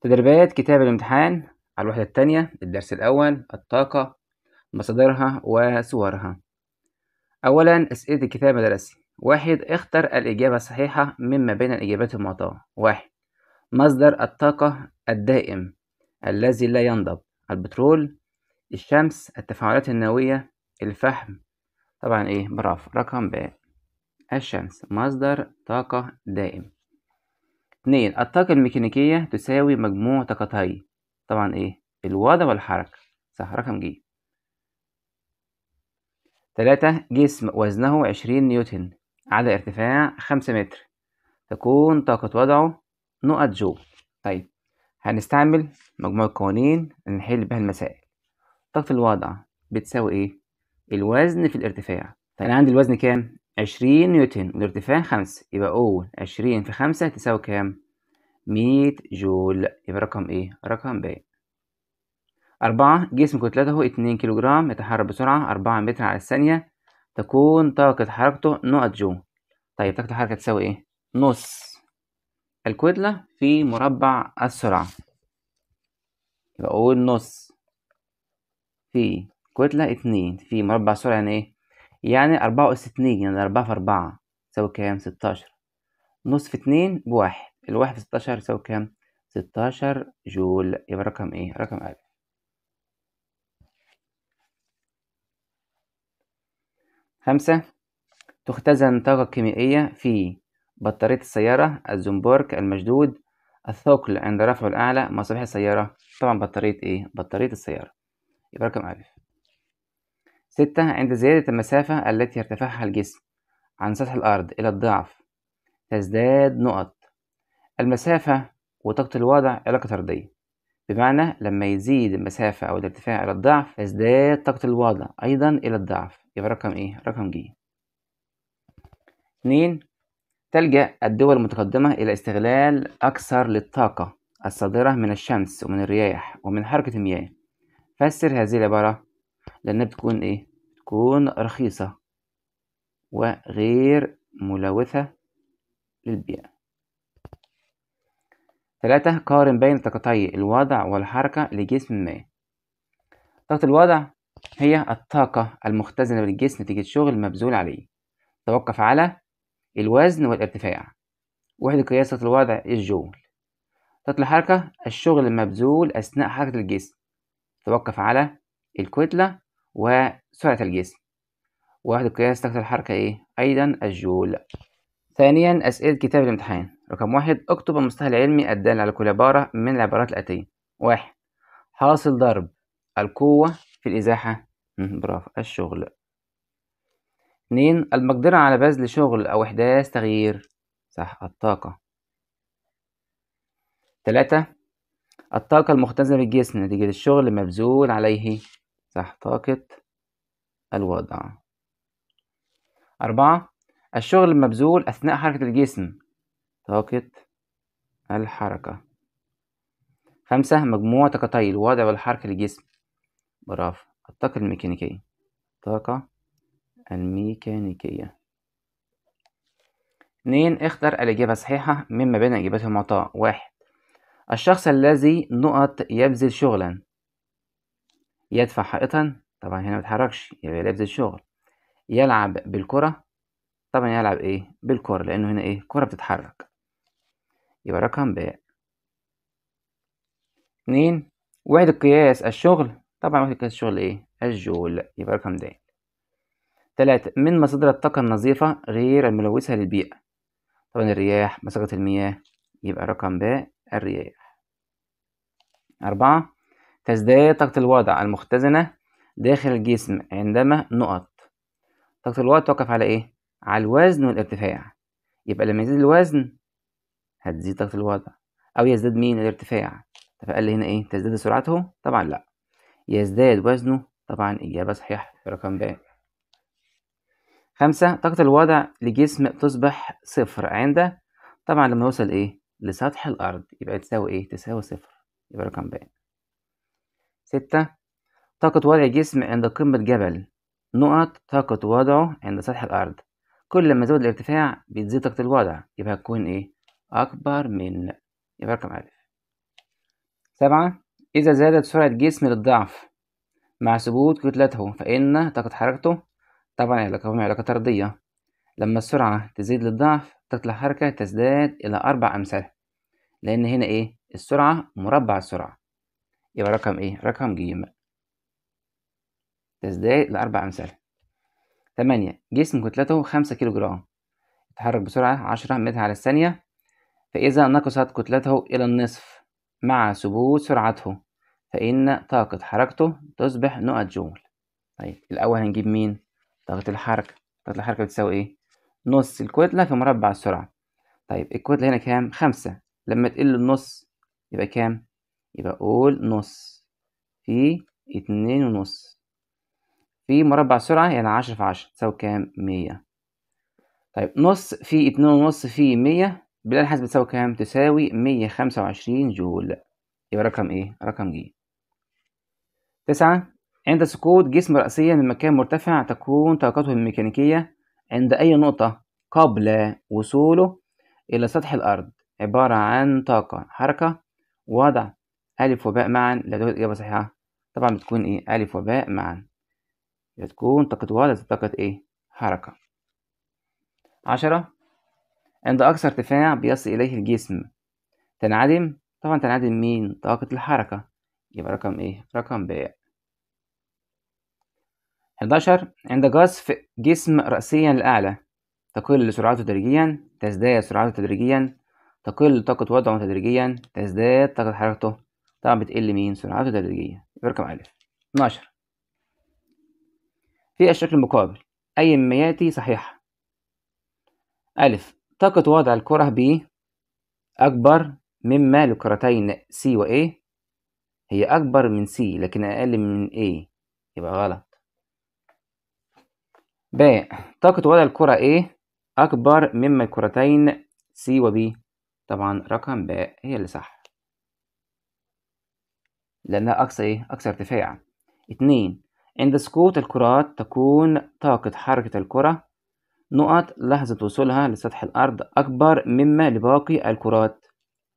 تدريبات كتاب الامتحان على الوحدة التانية الدرس الأول الطاقة مصادرها وصورها أولا أسئلة الكتاب المدرسي واحد اختر الإجابة الصحيحة مما بين الإجابات المعطاة واحد مصدر الطاقة الدائم الذي لا ينضب البترول الشمس التفاعلات النووية الفحم طبعا ايه برافو رقم ب الشمس مصدر طاقة دائم اتنين الطاقة الميكانيكية تساوي مجموع طاقتي طبعا ايه الوضع والحركة صح رقم ج تلاتة جسم وزنه عشرين نيوتن على ارتفاع خمسة متر تكون طاقة وضعه نقط جو طيب هنستعمل مجموعة قوانين نحل بها المسائل طاقة الوضع بتساوي ايه الوزن في الارتفاع طيب انا عندي الوزن كام عشرين نيوتن والارتفاع خمسة يبقى أو عشرين في خمسة تساوي كام؟ مية جول يبقى رقم إيه؟ رقم ب أربعة جسم كتلته اتنين كيلو جرام يتحرك بسرعة أربعة متر على الثانية تكون طاقة حركته نقط جول طيب طاقة الحركة تساوي إيه؟ نص الكتلة في مربع السرعة يبقى أقول نص في كتلة اتنين في مربع السرعة يعني إيه؟ يعني أربعة أس اتنين يعني أربعة في أربعة تساوي كام ستاشر نص في اتنين بواحد الواحد في ستاشر يساوي كام ستاشر جول يبقى رقم ايه رقم ألف خمسة تختزن طاقة كيميائية في بطارية السيارة الزنبورك المشدود الثقل عند رفعه الأعلى مصابيح السيارة طبعا بطارية ايه بطارية السيارة يبقى رقم ألف ستة عند زيادة المسافة التي يرتفعها الجسم عن سطح الأرض إلى الضعف تزداد نقط المسافة وطاقة الوضع علاقة طردية بمعنى لما يزيد المسافة أو الارتفاع إلى الضعف تزداد طاقة الوضع أيضا إلى الضعف يبقى رقم إيه؟ رقم ج اتنين تلجأ الدول المتقدمة إلى استغلال أكثر للطاقة الصادرة من الشمس ومن الرياح ومن حركة المياه فسر هذه العبارة لأنها بتكون إيه؟ تكون رخيصة وغير ملوثة للبيئة ثلاثة قارن بين طاقتي الوضع والحركة لجسم ما طاقة الوضع هي الطاقة المختزنة بالجسم نتيجة شغل مبذول عليه توقف على الوزن والارتفاع وحدة قياس طاقة الوضع الجول طاقة الحركة الشغل المبذول أثناء حركة الجسم توقف على الكتلة وسرعة الجسم واحد قياس تحت الحركة إيه؟ أيضا الجول ثانيا أسئلة كتاب الامتحان رقم واحد اكتب المصطلح العلمي الدال على كل عبارة من العبارات الآتية واحد حاصل ضرب القوة في الإزاحة برافو الشغل اتنين المقدرة على بذل شغل أو إحداث تغيير صح الطاقة تلاتة الطاقة المختزنة في الجسم نتيجة الشغل المبذول عليه تحت طاقة الوضع أربعة الشغل المبذول أثناء حركة الجسم طاقة الحركة خمسة مجموع طاقتي الوضع والحركة للجسم برافو الطاقة الميكانيكية الطاقة الميكانيكية اتنين اختر الإجابة الصحيحة مما بين إجابات المعطاء واحد الشخص الذي نقط يبذل شغلا يدفع حائطا طبعا هنا متحركش يبقى لابس الشغل يلعب بالكرة طبعا يلعب ايه بالكرة لانه هنا ايه كرة بتتحرك يبقى رقم ب اتنين وحدة قياس الشغل طبعا وحدة قياس الشغل ايه الجول يبقى رقم د تلاتة من مصادر الطاقة النظيفة غير الملوثة للبيئة طبعا الرياح مساقة المياه يبقى رقم ب الرياح أربعة تزداد طاقة الوضع المختزنة داخل الجسم عندما نقط طاقة الوضع توقف على إيه؟ على الوزن والارتفاع يبقى لما يزيد الوزن هتزيد طاقة الوضع أو يزداد مين الارتفاع طب قال لي هنا إيه؟ تزداد سرعته؟ طبعا لأ يزداد وزنه طبعا إجابة صحيحة في رقم ب خمسة طاقة الوضع لجسم تصبح صفر عند طبعا لما يوصل إيه؟ لسطح الأرض يبقى تساوي إيه؟ تساوي صفر يبقى رقم ب ستة طاقة وضع جسم عند قمة جبل نقط طاقة وضعه عند سطح الأرض كل ما زود الارتفاع بتزيد طاقة الوضع يبقى هتكون إيه أكبر من يبقى رقم ألف سبعة إذا زادت سرعة جسم للضعف مع ثبوت كتلته فإن طاقة حركته طبعا علاقة علاقة طردية لما السرعة تزيد للضعف طاقة الحركة تزداد إلى أربع أمثال لأن هنا إيه السرعة مربع السرعة يبقى رقم ايه رقم ج تزداد لأربع أمثلة تمانية جسم كتلته خمسة كيلو جرام يتحرك بسرعة عشرة متر على الثانية فإذا نقصت كتلته إلى النصف مع ثبوت سرعته فإن طاقة حركته تصبح نقط جول طيب الأول هنجيب مين طاقة الحركة طاقة الحركة بتساوي إيه نص الكتلة في مربع السرعة طيب الكتلة هنا كام خمسة لما تقل النص يبقى كام يبقى قول نص في اتنين ونص في مربع سرعة يعني عشرة في عشرة تساوي كام مية طيب نص في اتنين ونص في مية بالآلة الحاسبة تساوي كام تساوي مية خمسة وعشرين جول يبقى رقم ايه رقم جي تسعة عند سقوط جسم رأسية من مكان مرتفع تكون طاقته الميكانيكية عند أي نقطة قبل وصوله إلى سطح الأرض عبارة عن طاقة حركة وضع ألف وباء معا لا إجابة صحيحة طبعا بتكون إيه ألف وباء معا بتكون طاقة وضع طاقة إيه حركة عشرة عند أكثر ارتفاع بيصل إليه الجسم تنعدم طبعا تنعدم مين طاقة الحركة يبقى رقم إيه رقم باء 11 عند جصف جسم رأسيا لأعلى تقل سرعته تدريجيا تزداد سرعته تدريجيا تقل طاقة وضعه تدريجيا تزداد طاقة حركته طبعا بتقل مين سرعته تدريجيا يبقى رقم ألف 12 في الشكل المقابل أي يأتي صحيحة ألف طاقة وضع الكرة ب أكبر مما لكرتين C و A هي أكبر من C لكن أقل من A يبقى غلط ب طاقة وضع الكرة A أكبر مما الكرتين C و B طبعا رقم ب هي اللي صح لأنها أقصى إيه؟ أكثر ارتفاع اتنين عند سقوط الكرات تكون طاقة حركة الكرة نقط لحظة وصولها لسطح الأرض أكبر مما لباقي الكرات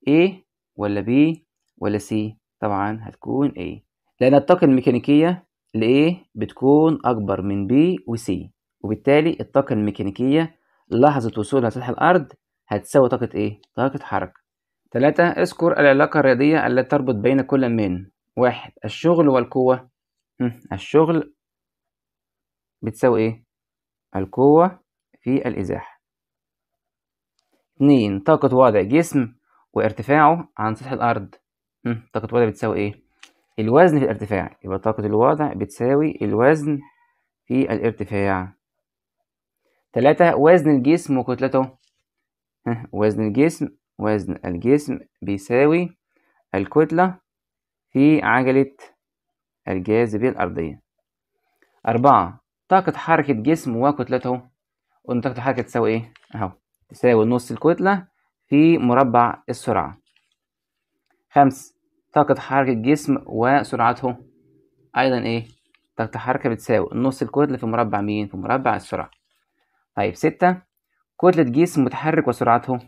A ولا B ولا C طبعا هتكون A لأن الطاقة الميكانيكية ل A بتكون أكبر من B و C وبالتالي الطاقة الميكانيكية لحظة وصولها لسطح الأرض هتساوي طاقة إيه؟ طاقة حركة تلاتة اذكر العلاقة الرياضية التي تربط بين كل من واحد الشغل والقوة الشغل بتساوي ايه القوة في الإزاحة اتنين طاقة وضع جسم وارتفاعه عن سطح الأرض طاقة الوضع بتساوي ايه الوزن في الارتفاع يبقى طاقة الوضع بتساوي الوزن في الارتفاع تلاتة وزن الجسم وكتلته وزن الجسم وزن الجسم بيساوي الكتلة في عجلة الجاذبية الأرضية أربعة طاقة حركة جسم وكتلته قلنا طاقة الحركة تساوي إيه؟ أهو تساوي نص الكتلة في مربع السرعة خمس طاقة حركة جسم وسرعته أيضا إيه؟ طاقة الحركة بتساوي نص الكتلة في مربع مين؟ في مربع السرعة طيب ستة كتلة جسم متحرك وسرعته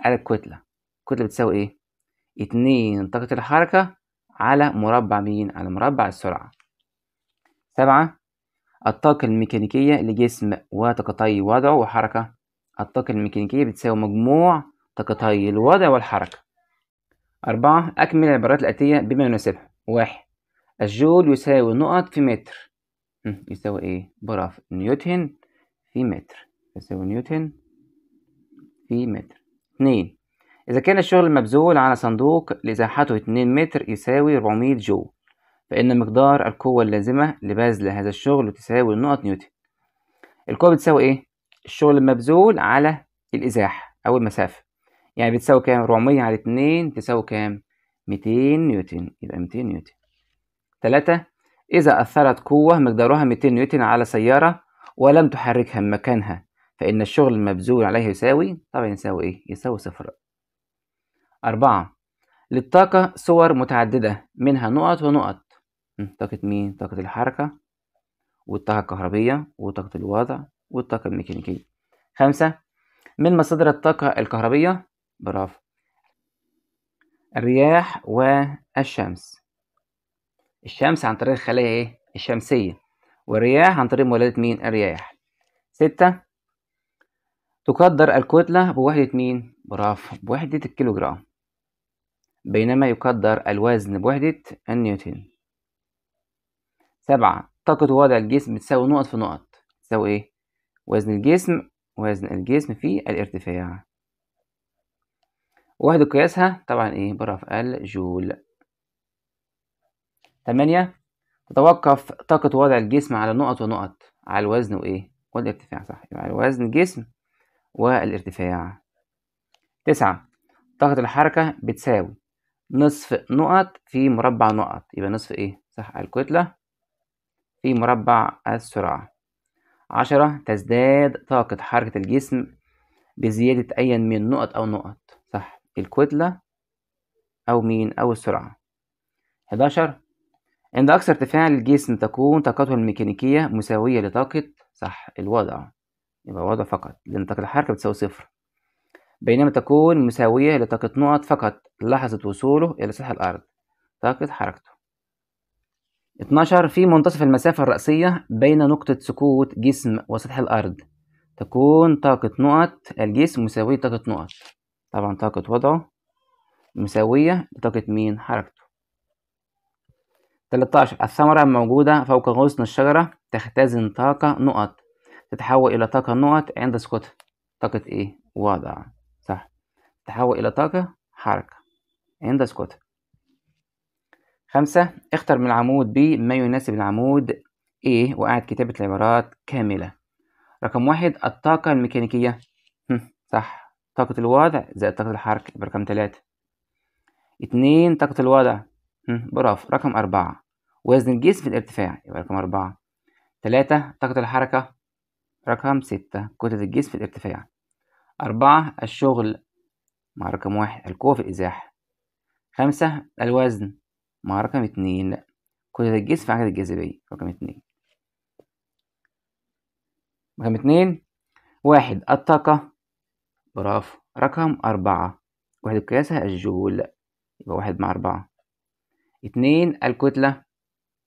على الكتلة الكتلة بتساوي إيه؟ اتنين طاقة الحركة على مربع مين؟ على مربع السرعة سبعة الطاقة الميكانيكية لجسم وطاقتي وضع وحركة الطاقة الميكانيكية بتساوي مجموع طاقتي الوضع والحركة أربعة أكمل العبارات الآتية بما يناسبها واحد الجول يساوي نقط في متر يساوي إيه؟ براف نيوتن في متر يساوي نيوتن في متر اتنين إذا كان الشغل المبذول على صندوق لزاحته 2 متر يساوي 400 جو فإن مقدار القوة اللازمة لبذل هذا الشغل تساوي نقط نيوتن القوة بتساوي إيه؟ الشغل المبذول على الإزاح أو المسافة يعني بتساوي كام؟ 400 على 2 تساوي كام؟ 200 نيوتن يبقى 200 نيوتن 3 إذا أثرت قوة مقدارها 200 نيوتن على سيارة ولم تحركها من مكانها فإن الشغل المبذول عليها يساوي طبعا يساوي إيه؟ يساوي صفر أربعة للطاقة صور متعددة منها نقط ونقط طاقة مين؟ طاقة الحركة والطاقة الكهربية وطاقة الوضع والطاقة الميكانيكية خمسة من مصادر الطاقة الكهربية برافو الرياح والشمس الشمس عن طريق الخلايا ايه؟ الشمسية والرياح عن طريق مولدة مين؟ الرياح ستة تقدر الكتلة بوحدة مين؟ برافو بوحدة الكيلوغرام بينما يقدر الوزن بوحدة النيوتن سبعة طاقة وضع الجسم بتساوي نقط في نقط تساوي ايه؟ وزن الجسم وزن الجسم في الارتفاع وحدة قياسها طبعا ايه بره في الجول تمانية تتوقف طاقة وضع الجسم على نقط ونقط على الوزن وايه والارتفاع صح يبقى يعني وزن الجسم والارتفاع تسعة طاقة الحركة بتساوي نصف نقط في مربع نقط يبقى نصف ايه صح الكتلة في مربع السرعة عشرة تزداد طاقة حركة الجسم بزيادة أيا من نقط أو نقط صح الكتلة أو مين أو السرعة حداشر عند أقصى ارتفاع للجسم تكون طاقته الميكانيكية مساوية لطاقة صح الوضع يبقى وضع فقط لأن طاقة الحركة بتساوي صفر بينما تكون مساوية لطاقة نقط فقط لاحظت وصوله إلى سطح الأرض طاقة حركته 12 في منتصف المسافة الرأسية بين نقطة سكوت جسم وسطح الأرض تكون طاقة نقط الجسم مساوية طاقة نقط طبعا طاقة وضعه مساوية لطاقة مين حركته 13 الثمرة الموجودة فوق غصن الشجرة تختزن طاقة نقط تتحول إلى طاقة نقط عند سكوتها طاقة إيه؟ وضع صح تتحول إلى طاقة حركة عند the خمسة اختر من العمود B ما يناسب العمود A وأعد كتابة العبارات كاملة رقم واحد الطاقة الميكانيكية صح طاقة الوضع زائد طاقة الحركة برقم تلاتة اتنين طاقة الوضع برافو رقم أربعة وزن الجسم في الارتفاع يبقى رقم أربعة تلاتة طاقة الحركة رقم ستة كتلة الجسم في الارتفاع أربعة الشغل مع رقم واحد القوة في الإزاحة خمسة الوزن مع رقم اتنين لأ كل ده الجسم عكس الجاذبية رقم اتنين رقم اتنين واحد الطاقة برافو رقم أربعة واحد القياسة الجول يبقى واحد مع أربعة اتنين الكتلة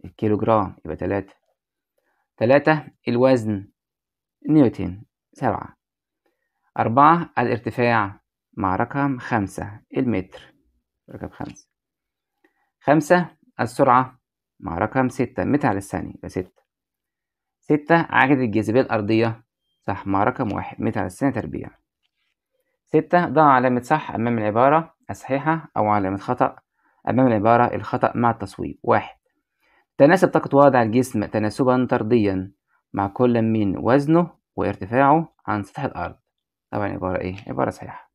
الكيلوجرام يبقى تلاتة تلاتة الوزن نيوتن سبعة أربعة الارتفاع مع رقم خمسة المتر رقم خمسة خمسة السرعة مع رقم ستة متر على الثانية يبقى ستة ستة عجلة الجاذبية الأرضية صح مع رقم واحد متر على الثانية تربيع ستة ضع علامة صح أمام العبارة الصحيحة أو علامة خطأ أمام العبارة الخطأ مع التصويب واحد تناسب طاقة وضع الجسم تناسبا طرديا مع كل من وزنه وارتفاعه عن سطح الأرض طبعا عبارة إيه؟ عبارة صحيحة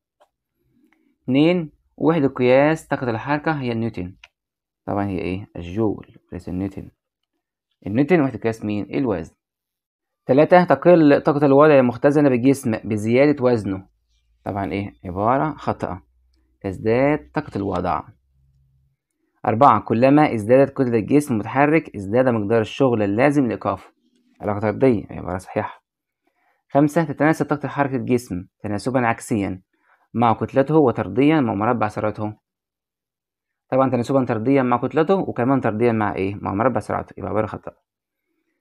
اتنين وحدة قياس طاقة الحركة هي النيوتن طبعا هي ايه الجول ليس النيوتن النيوتن وحدة قياس مين الوزن تلاتة تقل طاقة الوضع المختزنة بالجسم بزيادة وزنه طبعا ايه عبارة خاطئة تزداد طاقة الوضع أربعة كلما ازدادت كتلة الجسم المتحرك ازداد مقدار الشغل اللازم لإيقافه علاقة طردية عبارة صحيحة خمسة تتناسب طاقة حركة الجسم تناسبا عكسيا مع كتلته وطرديا مع مربع سرعته طبعا تناسبا طرديا مع كتلته وكمان طرديا مع ايه مع مربع سرعته يبقى عباره خطأ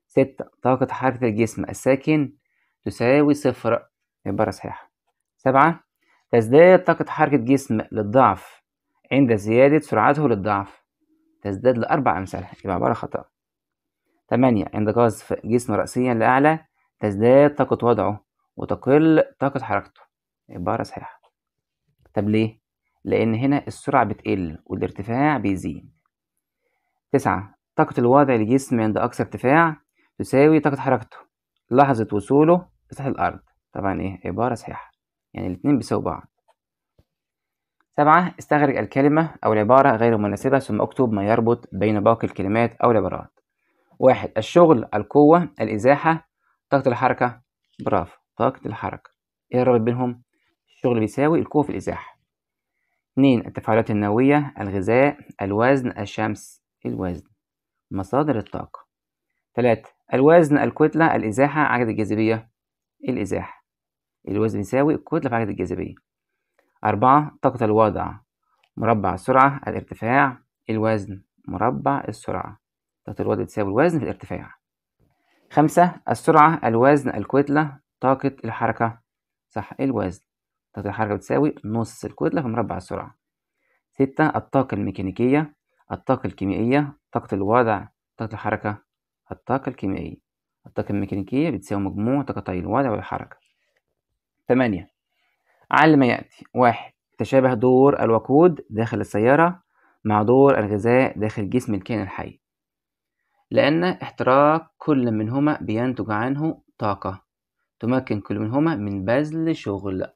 ستة طاقة حركة الجسم الساكن تساوي صفر عبارة صحيحة سبعة تزداد طاقة حركة جسم للضعف عند زيادة سرعته للضعف تزداد لأربع أمثال يبقى عبارة خطأ تمانية عند قذف جسم رأسيا لأعلى تزداد طاقة وضعه وتقل طاقة حركته عبارة صحيحة طب ليه؟ لأن هنا السرعة بتقل والارتفاع بيزيد تسعة طاقة الوضع للجسم عند أقصى ارتفاع تساوي طاقة حركته لحظة وصوله لسطح الأرض طبعا إيه عبارة صحيحة يعني الاتنين بيساووا بعض سبعة استخرج الكلمة أو العبارة غير المناسبة ثم اكتب ما يربط بين باقي الكلمات أو العبارات واحد الشغل القوة الإزاحة طاقة الحركة برافو طاقة الحركة إيه الرابط بينهم؟ الشغل بيساوي القوة في الإزاحة اتنين التفاعلات النووية الغذاء الوزن الشمس الوزن مصادر الطاقة تلاتة الوزن الكتلة الإزاحة عدد الجاذبية الإزاحة الوزن يساوي الكتلة في عدد الجاذبية أربعة طاقة الوضع مربع السرعة الارتفاع الوزن مربع السرعة طاقة الوضع تساوي الوزن في الارتفاع خمسة السرعة الوزن الكتلة طاقة الحركة صح الوزن طاقة الحركة بتساوي نص الكتلة في مربع السرعة ستة الطاقة الميكانيكية الطاقة الكيميائية طاقة الوضع طاقة الحركة الطاقة الكيميائية الطاقة الميكانيكية بتساوي مجموع طاقتي الوضع والحركة تمانية على ما يأتي واحد تشابه دور الوقود داخل السيارة مع دور الغذاء داخل جسم الكائن الحي لأن احتراق كل منهما بينتج عنه طاقة تمكن كل منهما من بذل شغل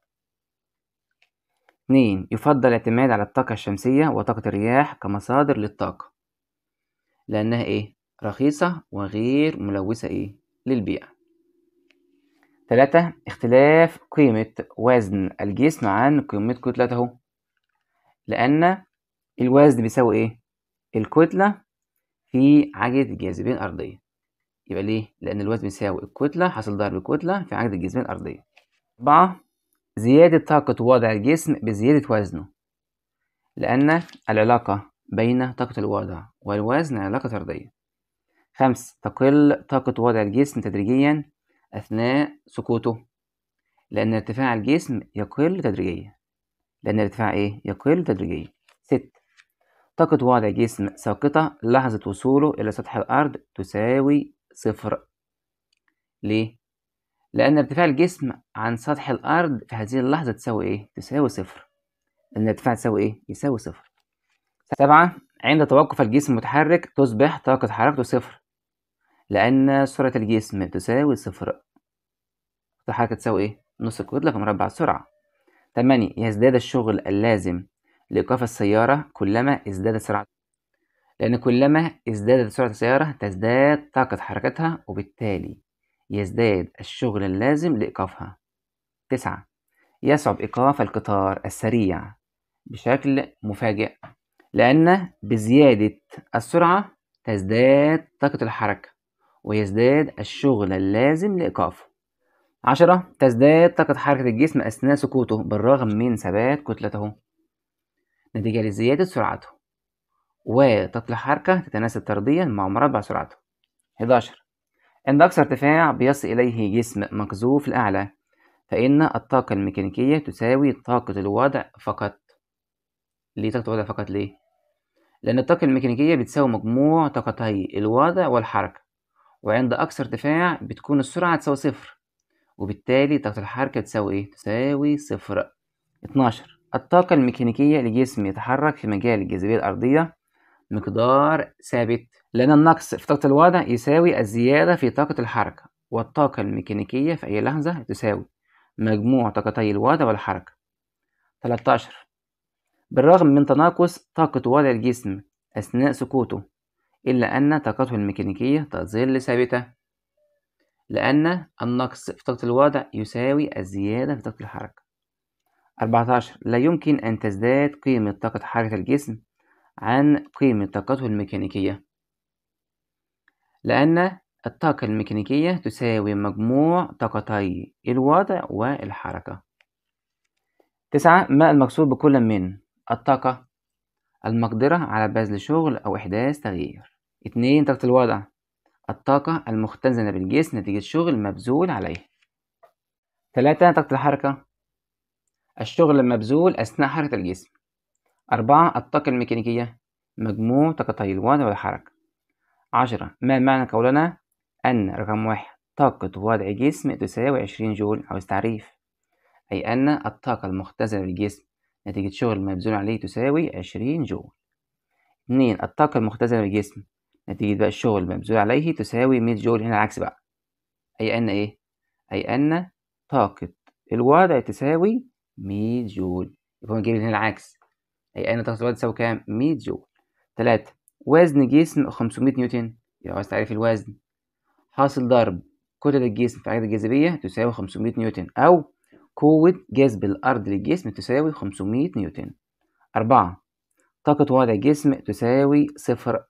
2 يفضل الاعتماد على الطاقة الشمسية وطاقة الرياح كمصادر للطاقة لأنها إيه؟ رخيصة وغير ملوثة إيه؟ للبيئة تلاتة اختلاف قيمة وزن الجسم عن قيمة كتلته لأن الوزن بيساوي إيه؟ الكتلة في عجلة الجاذبية الأرضية يبقى ليه؟ لأن الوزن بيساوي الكتلة حاصل ضرب الكتلة في عجلة الجاذبية الأرضية أربعة زيادة طاقة وضع الجسم بزيادة وزنه لأن العلاقة بين طاقة الوضع والوزن علاقة طردية خمس تقل طاقة وضع الجسم تدريجيا أثناء سقوطه لأن ارتفاع الجسم يقل تدريجيا لأن ارتفاع إيه؟ يقل تدريجيا ست طاقة وضع الجسم ساقطة لحظة وصوله إلى سطح الأرض تساوي صفر ليه؟ لأن ارتفاع الجسم عن سطح الأرض في هذه اللحظة تساوي إيه؟ تساوي صفر لأن الارتفاع تساوي إيه؟ يساوي صفر سبعة عند توقف الجسم المتحرك تصبح طاقة حركته صفر لأن سرعة الجسم تساوي صفر الحركة تساوي إيه؟ نص الكتلة في مربع السرعة تمانية يزداد الشغل اللازم لإيقاف السيارة كلما ازدادت سرعة لأن كلما ازدادت سرعة السيارة تزداد طاقة حركتها وبالتالي يزداد الشغل اللازم لإيقافها تسعة يصعب إيقاف القطار السريع بشكل مفاجئ لأن بزيادة السرعة تزداد طاقة الحركة ويزداد الشغل اللازم لإيقافه عشرة تزداد طاقة حركة الجسم أثناء سقوطه بالرغم من ثبات كتلته نتيجة لزيادة سرعته وطاقة الحركة تتناسب طرديا مع مربع سرعته 11 عند أكثر ارتفاع بيصل إليه جسم مكذوف الأعلى فإن الطاقة الميكانيكية تساوي طاقة الوضع فقط ليه طاقة الوضع فقط ليه؟ لأن الطاقة الميكانيكية بتساوي مجموع طاقتي الوضع والحركة وعند أقصى ارتفاع بتكون السرعة تساوي صفر وبالتالي طاقة الحركة تساوي إيه؟ تساوي صفر 12 الطاقة الميكانيكية لجسم يتحرك في مجال الجاذبية الأرضية مقدار ثابت لأن النقص في طاقة الوضع يساوي الزيادة في طاقة الحركة والطاقة الميكانيكية في أي لحظة تساوي مجموع طاقتي الوضع والحركة 13 بالرغم من تناقص طاقة وضع الجسم أثناء سقوطه إلا أن طاقته الميكانيكية تظل ثابتة لأن النقص في طاقة الوضع يساوي الزيادة في طاقة الحركة 14 لا يمكن أن تزداد قيمة طاقة حركة الجسم عن قيمة طاقته الميكانيكية لأن الطاقة الميكانيكية تساوي مجموع طاقتي الوضع والحركة تسعة ما المقصود بكل من الطاقة المقدرة على بذل شغل أو إحداث تغيير اتنين طاقة الوضع الطاقة المختزنة بالجسم نتيجة شغل مبذول عليه تلاتة طاقة الحركة الشغل المبذول أثناء حركة الجسم أربعة الطاقة الميكانيكية مجموع طاقتي الوضع والحركة عشرة ما معنى قولنا أن رقم واحد طاقة وضع جسم تساوي عشرين جول عاوز تعريف أي أن الطاقة المختزنة بالجسم نتيجة شغل المبذول عليه تساوي عشرين جول اتنين الطاقة المختزنة بالجسم نتيجة بقى الشغل المبذول عليه تساوي مية جول هنا العكس بقى أي أن إيه؟ أي أن طاقة الوضع تساوي مية جول يبقى نجيب جايب هنا العكس أي أن طاقة الوضع تساوي كام؟ مية جول تلاتة وزن جسم 500 نيوتن لو عايز تعرف الوزن حاصل ضرب كتلة الجسم في عجلة الجاذبية تساوي 500 نيوتن أو قوة جذب الأرض للجسم تساوي 500 نيوتن أربعة طاقة وضع الجسم تساوي صفر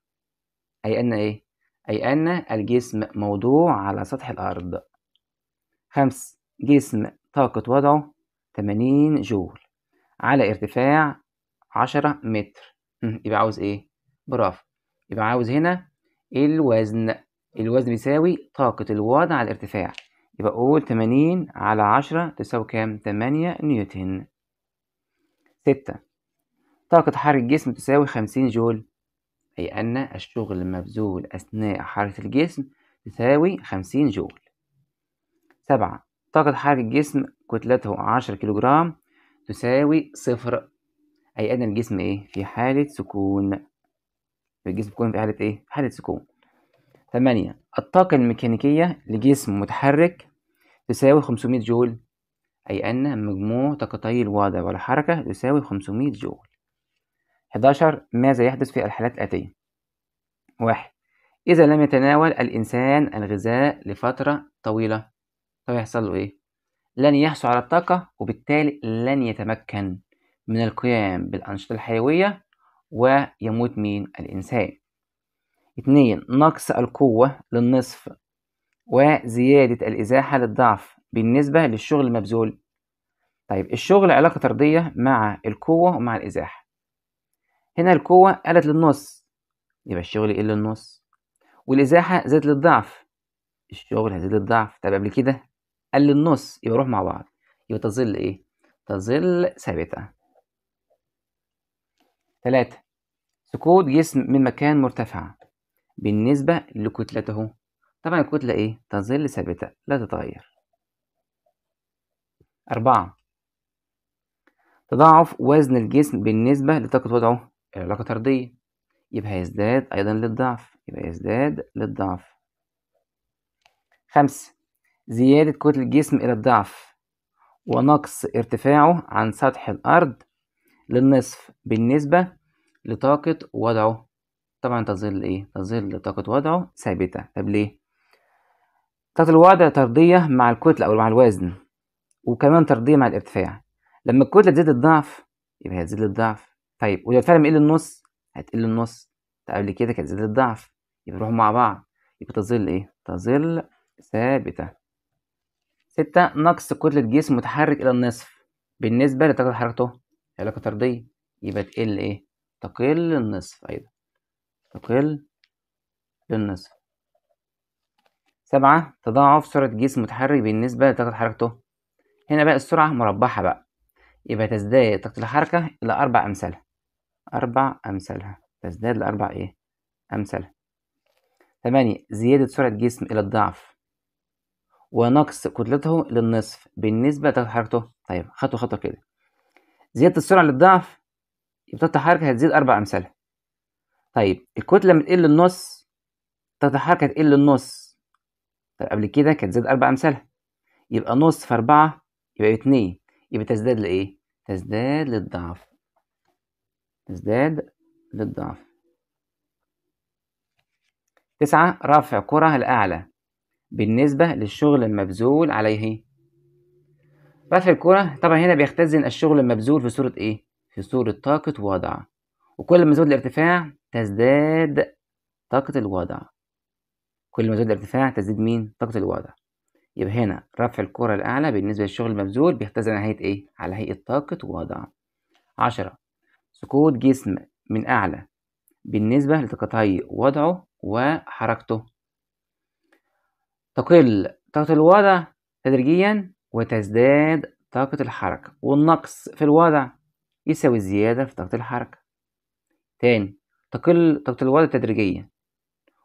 أي أن إيه؟ أي أن الجسم موضوع على سطح الأرض خمس جسم طاقة وضعه 80 جول على ارتفاع 10 متر يبقى عاوز إيه؟ برافو يبقى عاوز هنا الوزن الوزن بيساوي طاقة الوضع على الارتفاع يبقى أقول تمانين على عشرة تساوي كام؟ تمانية نيوتن ستة طاقة حرق الجسم تساوي خمسين جول أي أن الشغل المبذول أثناء حركة الجسم يساوي خمسين جول سبعة طاقة حرق الجسم كتلته عشرة كيلوغرام تساوي صفر أي أن الجسم إيه في حالة سكون الجسم يكون في حالة إيه؟ في حالة سكون. ثمانية الطاقة الميكانيكية لجسم متحرك تساوي 500 جول أي أن مجموع طاقتي الوضع والحركة يساوي 500 جول. 11 ماذا يحدث في الحالات الآتية؟ واحد إذا لم يتناول الإنسان الغذاء لفترة طويلة طب يحصل له إيه؟ لن يحصل على الطاقة وبالتالي لن يتمكن من القيام بالأنشطة الحيوية ويموت مين الإنسان اتنين نقص القوة للنصف وزيادة الإزاحة للضعف بالنسبة للشغل المبذول طيب الشغل علاقة طردية مع القوة ومع الإزاحة هنا القوة قالت للنص يبقى الشغل يقل إيه للنص والإزاحة زادت للضعف الشغل هيزيد للضعف طب قبل كده قل للنص يبقى روح مع بعض يبقى تظل إيه؟ تظل ثابتة ثلاثة سقوط جسم من مكان مرتفع بالنسبة لكتلته طبعا الكتلة إيه؟ تظل ثابتة لا تتغير أربعة تضاعف وزن الجسم بالنسبة لطاقة وضعه العلاقة طردية يبقى هيزداد أيضا للضعف يبقى يزداد للضعف خمسة زيادة كتلة الجسم إلى الضعف ونقص ارتفاعه عن سطح الأرض للنصف بالنسبة لطاقة وضعه طبعا تظل ايه تظل طاقة وضعه ثابتة طب ليه طاقة الوضع طردية مع الكتلة او مع الوزن وكمان طردية مع الارتفاع لما الكتلة تزيد الضعف يبقى هتزيد الضعف طيب ولو لما يقل النص هتقل النص طب قبل كده كانت زيادة الضعف يبقى يروحوا مع بعض يبقى تظل ايه تظل ثابتة ستة نقص كتلة جسم متحرك إلى النصف بالنسبة لطاقة حركته علاقة طردية يبقى تقل إيه؟ تقل للنصف أيضا أيوة. تقل للنصف سبعة تضاعف سرعة جسم متحرك بالنسبة لطاقة حركته هنا بقى السرعة مربحة بقى يبقى تزداد طاقة الحركة إلى أربع أمثالها أربع أمثالها تزداد لأربع إيه؟ أمثالها تمانية زيادة سرعة جسم إلى الضعف ونقص كتلته للنصف بالنسبة لطاقة حركته طيب خطوة خطوة كده زيادة السرعة للضعف يبقى طاقة الحركة هتزيد أربع أمثالها طيب الكتلة لما تقل للنص طاقة الحركة هتقل للنص قبل كده كانت زاد أربع أمثالها يبقى نص في أربعة يبقى اتنين يبقى تزداد لإيه؟ تزداد للضعف تزداد للضعف تسعة رفع كرة الأعلى بالنسبة للشغل المبذول عليه رفع الكورة طبعا هنا بيختزن الشغل المبذول في صورة ايه؟ في صورة طاقة وضع وكل ما زود الارتفاع تزداد طاقة الوضع كل ما زود الارتفاع تزيد مين؟ طاقة الوضع يبقى هنا رفع الكرة الأعلى بالنسبة للشغل المبذول بيختزن على هيئة إيه؟ على هيئة طاقة وضع عشرة سقوط جسم من أعلى بالنسبة لتقاطعي وضعه وحركته تقل طاقة الوضع تدريجيا وتزداد طاقة الحركة والنقص في الوضع يساوي الزيادة في طاقة الحركة تاني تقل طاقة الوضع تدريجيا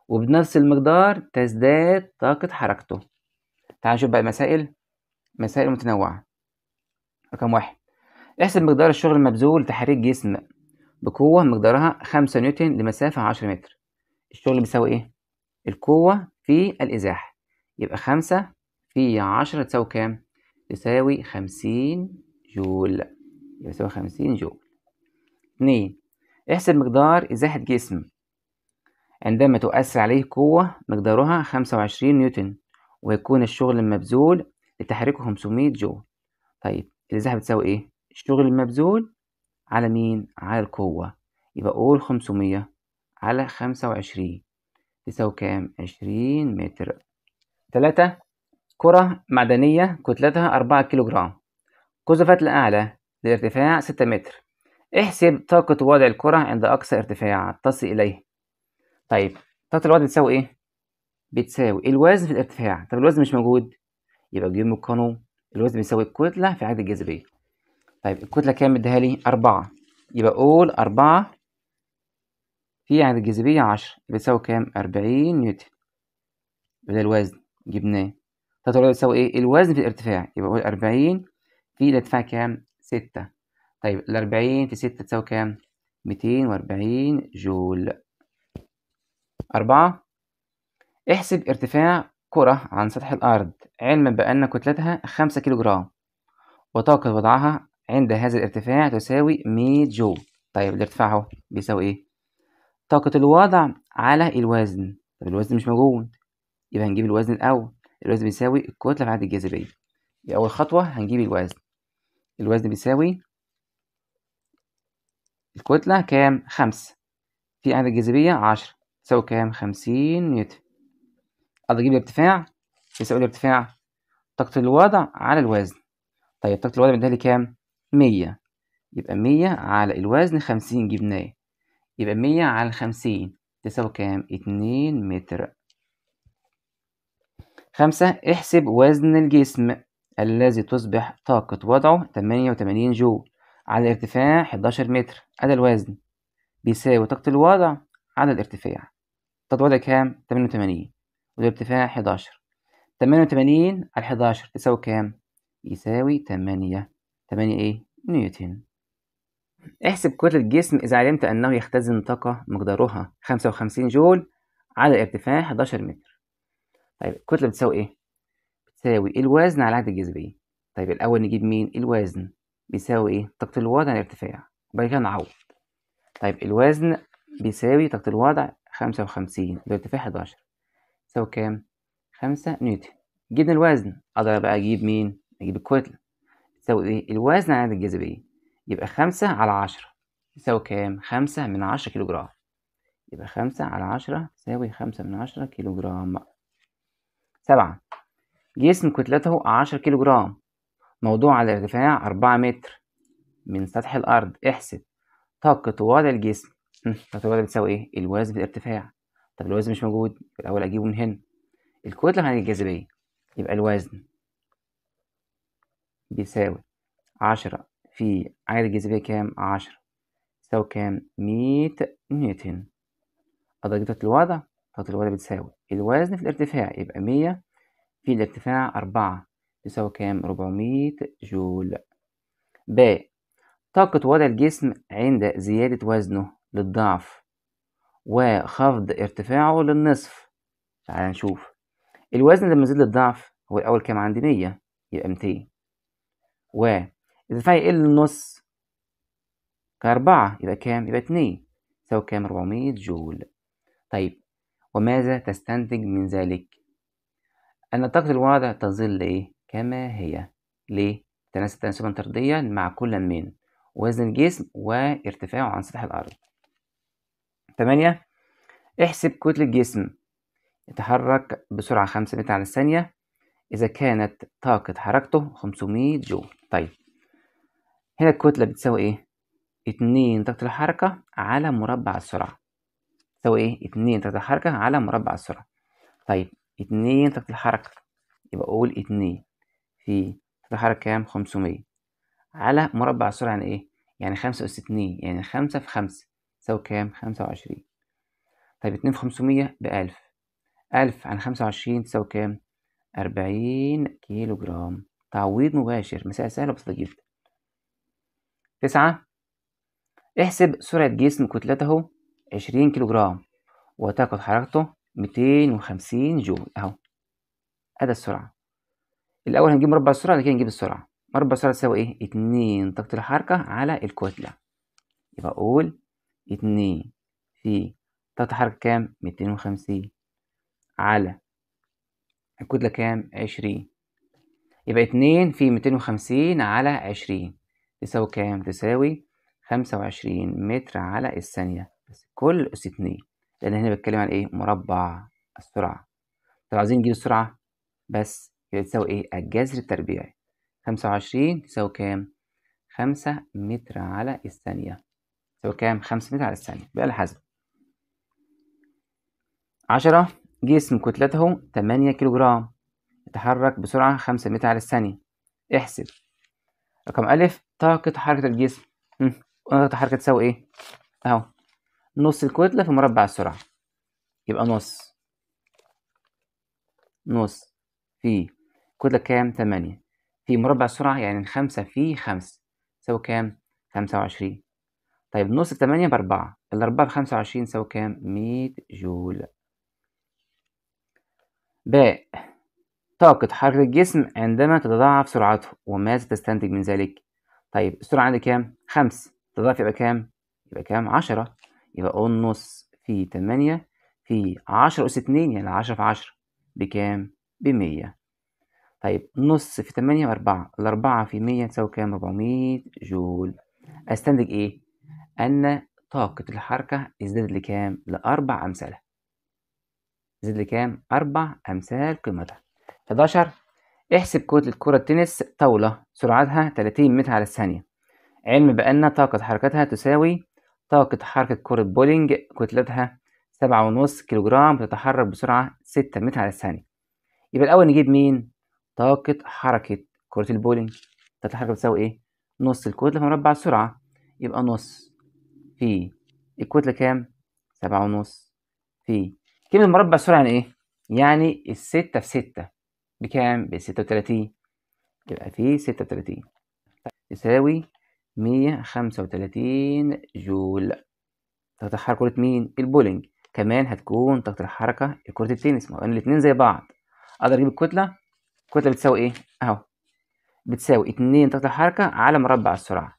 وبنفس المقدار تزداد طاقة حركته تعال نشوف بقى المسائل مسائل متنوعة رقم واحد احسب مقدار الشغل المبذول لتحريك جسم بقوة مقدارها خمسة نيوتن لمسافة عشرة متر الشغل بيساوي ايه؟ القوة في الإزاحة يبقى خمسة في عشرة تساوي كام؟ تساوي خمسين جول يساوي خمسين جول اتنين احسب مقدار إزاحة جسم عندما تؤثر عليه قوة مقدارها خمسة وعشرين نيوتن ويكون الشغل المبذول لتحريكه خمسمية جول طيب الإزاحة بتساوي إيه؟ الشغل المبذول على مين؟ على القوة يبقى قول خمسمية على خمسة وعشرين تساوي كام؟ عشرين متر ثلاثة كرة معدنية كتلتها كيلو كيلوغرام قذفت لأعلى لارتفاع ستة متر احسب طاقة وضع الكرة عند أقصى ارتفاع تصل إليه طيب طاقة الوضع بتساوي إيه؟ بتساوي الوزن في الارتفاع طب الوزن مش موجود يبقى جيب القانون الوزن بيساوي الكتلة في عدد الجاذبية طيب الكتلة كام مديها لي؟ أربعة يبقى قول أربعة في عدد الجاذبية عشرة بتساوي كام؟ أربعين نيوتن ده الوزن جبناه فطلع يساوي ايه الوزن في الارتفاع يبقى اقول 40 في الارتفاع كام 6 طيب ال 40 في 6 تساوي كام 240 جول 4 احسب ارتفاع كرة عن سطح الأرض علما بأن كتلتها 5 كيلو جرام وطاقة وضعها عند هذا الارتفاع تساوي 100 جول طيب الارتفاع اهو بيساوي ايه؟ طاقة الوضع على الوزن طب الوزن مش موجود يبقى هنجيب الوزن الأول الوزن بيساوي الكتلة في عدد الجاذبية دي أول خطوة هنجيب الوزن الوزن بيساوي الكتلة كام؟ خمسة في عدد الجاذبية عشرة تساوي كام؟ خمسين نيوتن أقدر أجيب الارتفاع يساوي الارتفاع طاقة الوضع على الوزن طيب طاقة الوضع بيديها لي كام؟ مية يبقى مية على الوزن خمسين جبناه يبقى مية على خمسين تساوي كام؟ اتنين متر خمسة احسب وزن الجسم الذي تصبح طاقة وضعه 88 جول على ارتفاع 11 متر هذا الوزن بيساوي طاقة الوضع على الارتفاع طاقة الوضع كام؟ 88 والارتفاع 11 88 على 11 تساوي كام؟ يساوي 8 8 إيه؟ نيوتن احسب كتلة الجسم إذا علمت أنه يختزن طاقة مقدارها 55 جول على ارتفاع 11 متر طيب الكتلة بتساوي إيه؟ بتساوي الوزن على عدد الجاذبية طيب الأول نجيب مين؟ الوزن بيساوي إيه؟ طاقة الوضع على الارتفاع وبعد كده نعوض طيب الوزن بيساوي طاقة الوضع خمسة وخمسين ارتفاع حداشر يساوي كام؟ خمسة نيوتن جبنا الوزن أقدر بقى أجيب مين؟ أجيب الكتلة تساوي إيه؟ الوزن على عدد الجاذبية يبقى خمسة على عشرة يساوي كام؟ خمسة من عشرة كيلو جرام يبقى خمسة على عشرة تساوي خمسة من عشرة كيلو جرام سبعة جسم كتلته عشرة كيلو جرام موضوع على ارتفاع أربعة متر من سطح الأرض احسب طاقة وضع الجسم طاقة الوضع بتساوي إيه؟ الوزن بالارتفاع طب الوزن مش موجود الأول أجيبه من هنا الكتلة عن الجاذبية يبقى الوزن بيساوي عشرة في عدد الجاذبية كام؟ عشرة يساوي كام؟ مية نيوتن كتلة الوضع قيمة الوزن بتساوي الوزن في الارتفاع يبقى مية في الارتفاع أربعة تساوي كام ربعمية جول ب طاقة وضع الجسم عند زيادة وزنه للضعف وخفض ارتفاعه للنصف تعال نشوف الوزن لما يزيد للضعف هو الأول كام عندي مية يبقى ميتين الارتفاع يقل للنص كأربعة يبقى كام؟ يبقى اتنين تساوي كام؟ ربعمية جول طيب وماذا تستنتج من ذلك أن طاقة الوضع تظل إيه؟ كما هي ليه؟ تناسب تناسبا طرديا مع كل من وزن الجسم وارتفاعه عن سطح الأرض تمانية احسب كتلة الجسم يتحرك بسرعة خمسة متر على الثانية إذا كانت طاقة حركته خمسمية جول طيب هنا الكتلة بتساوي إيه؟ اتنين طاقة الحركة على مربع السرعة تساوي ايه اتنين طاقة الحركة على مربع السرعة طيب اتنين طاقة الحركة يبقى اقول اتنين في طاقة الحركة كام خمسمية على مربع السرعة يعني ايه يعني خمسة أس اتنين يعني خمسة في خمسة تساوي كام خمسة وعشرين طيب اتنين في خمسمية بألف ألف عن خمسة وعشرين تساوي كام أربعين كيلو جرام تعويض مباشر مسألة سهلة وبسيطة جدا تسعة احسب سرعة جسم كتلته عشرين كيلو جرام وتاخد حرارته ميتين وخمسين جول اهو ادي السرعة الاول هنجيب مربع السرعة بعد كده نجيب السرعة مربع السرعة تساوي ايه اتنين طاقة الحركة على الكتلة يبقى اقول اتنين في طاقة الحركة كام ميتين وخمسين على الكتلة كام عشرين يبقى اتنين في ميتين وخمسين على عشرين تساوي كام تساوي خمسة وعشرين متر على الثانية كل أس 2 لأن هنا بتكلم عن إيه مربع السرعة طب عايزين نجيب السرعة بس هي تساوي إيه الجذر التربيعي خمسة وعشرين تساوي كام خمسة متر على الثانية تساوي كام خمسة متر على الثانية بقى الحزم عشرة جسم كتلته تمانية كيلو جرام يتحرك بسرعة خمسة متر على الثانية احسب رقم ا طاقة حركة الجسم طاقة الحركة تساوي إيه أهو نص الكتلة في مربع السرعة يبقى نص نص في كتلة كام تمانية في مربع السرعة يعني خمسة في خمسة يساوي كام خمسة وعشرين طيب نص في تمانية بأربعة الأربعة بخمسة وعشرين يساوي كام مية جول باء طاقة حركة الجسم عندما تتضاعف سرعته وماذا تستنتج من ذلك؟ طيب السرعة عندي كام؟ خمس تضاعف يبقى كام؟ يبقى كام؟ عشرة يبقى أو نص في تمانية في عشرة أس اتنين يعني عشرة في عشرة بكام؟ بمية طيب نص في تمانية أربعة الأربعة في مية تساوي كام؟ أربعمية جول أستنتج إيه؟ أن طاقة الحركة ازدادت لكام؟ لأربع أمثلة زاد لكام؟ أربع أمثال قيمتها 11 احسب كتلة كرة التنس طاولة سرعتها تلاتين متر على الثانية علم بأن طاقة حركتها تساوي طاقة حركة كرة بولينج كتلتها سبعة ونص كيلو جرام بتتحرك بسرعة ستة متر على الثانية يبقى الأول نجيب مين؟ طاقة حركة كرة البولينج تتحرك بتساوي إيه؟ نص الكتلة في مربع السرعة يبقى نص في الكتلة كام؟ سبعة ونص في كلمة مربع السرعة يعني إيه؟ يعني الستة في ستة بكام؟ بستة وتلاتين يبقى في ستة وتلاتين يساوي 135 جول وتلاتين جول طاقة مين البولينج كمان هتكون طاقة الحركة كرة التنس ما هو الاتنين زي بعض اقدر اجيب الكتلة الكتلة بتساوي ايه اهو بتساوي اتنين طاقة الحركة على مربع السرعة